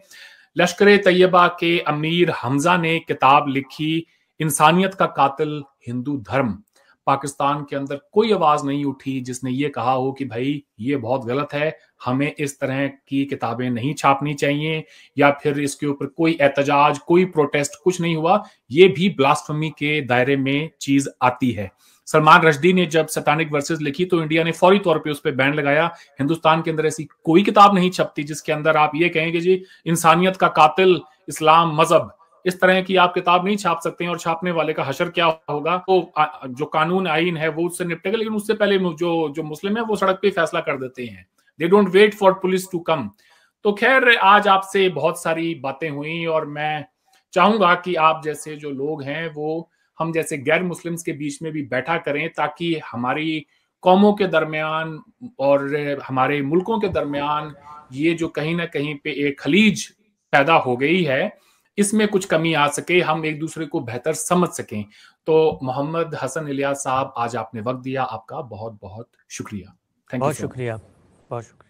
लश्कर तैयबा के अमीर हमजा ने किताब लिखी इंसानियत का कातिल हिंदू धर्म पाकिस्तान के अंदर कोई आवाज नहीं उठी जिसने ये कहा हो कि भाई ये बहुत गलत है हमें इस तरह की किताबें नहीं छापनी चाहिए या फिर इसके ऊपर कोई एहतजाज कोई प्रोटेस्ट कुछ नहीं हुआ ये भी ब्लास्टमी के दायरे में चीज आती है सलमान रशदी ने जब सैतानिक वर्सेस लिखी तो इंडिया ने फौरी तौर पे उस पर बैन लगाया हिंदुस्तान के अंदर ऐसी कोई किताब नहीं छपती जिसके अंदर आप ये कहेंगे जी इंसानियत का कातिल इस्लाम मजहब इस तरह की आप किताब नहीं छाप सकते हैं और छापने वाले का हशर क्या होगा तो जो कानून आइन है वो उससे निपटेगा लेकिन उससे पहले जो जो मुस्लिम है वो सड़क पे फैसला कर देते हैं they don't wait for police to come तो खैर आज आपसे बहुत सारी बातें हुई और मैं चाहूंगा कि आप जैसे जो लोग हैं वो हम जैसे गैर मुस्लिम्स के बीच में भी बैठा करें ताकि हमारी कौमों के दरमियान और हमारे मुल्कों के दरमियान ये जो कहीं ना कहीं पे एक खलीज पैदा हो गई है इसमें कुछ कमी आ सके हम एक दूसरे को बेहतर समझ सकें तो मोहम्मद हसन इलिया साहब आज आपने वक्त दिया आपका बहुत बहुत शुक्रिया थैंक यू बहुत शुक्रिया बहुत शुक्रिया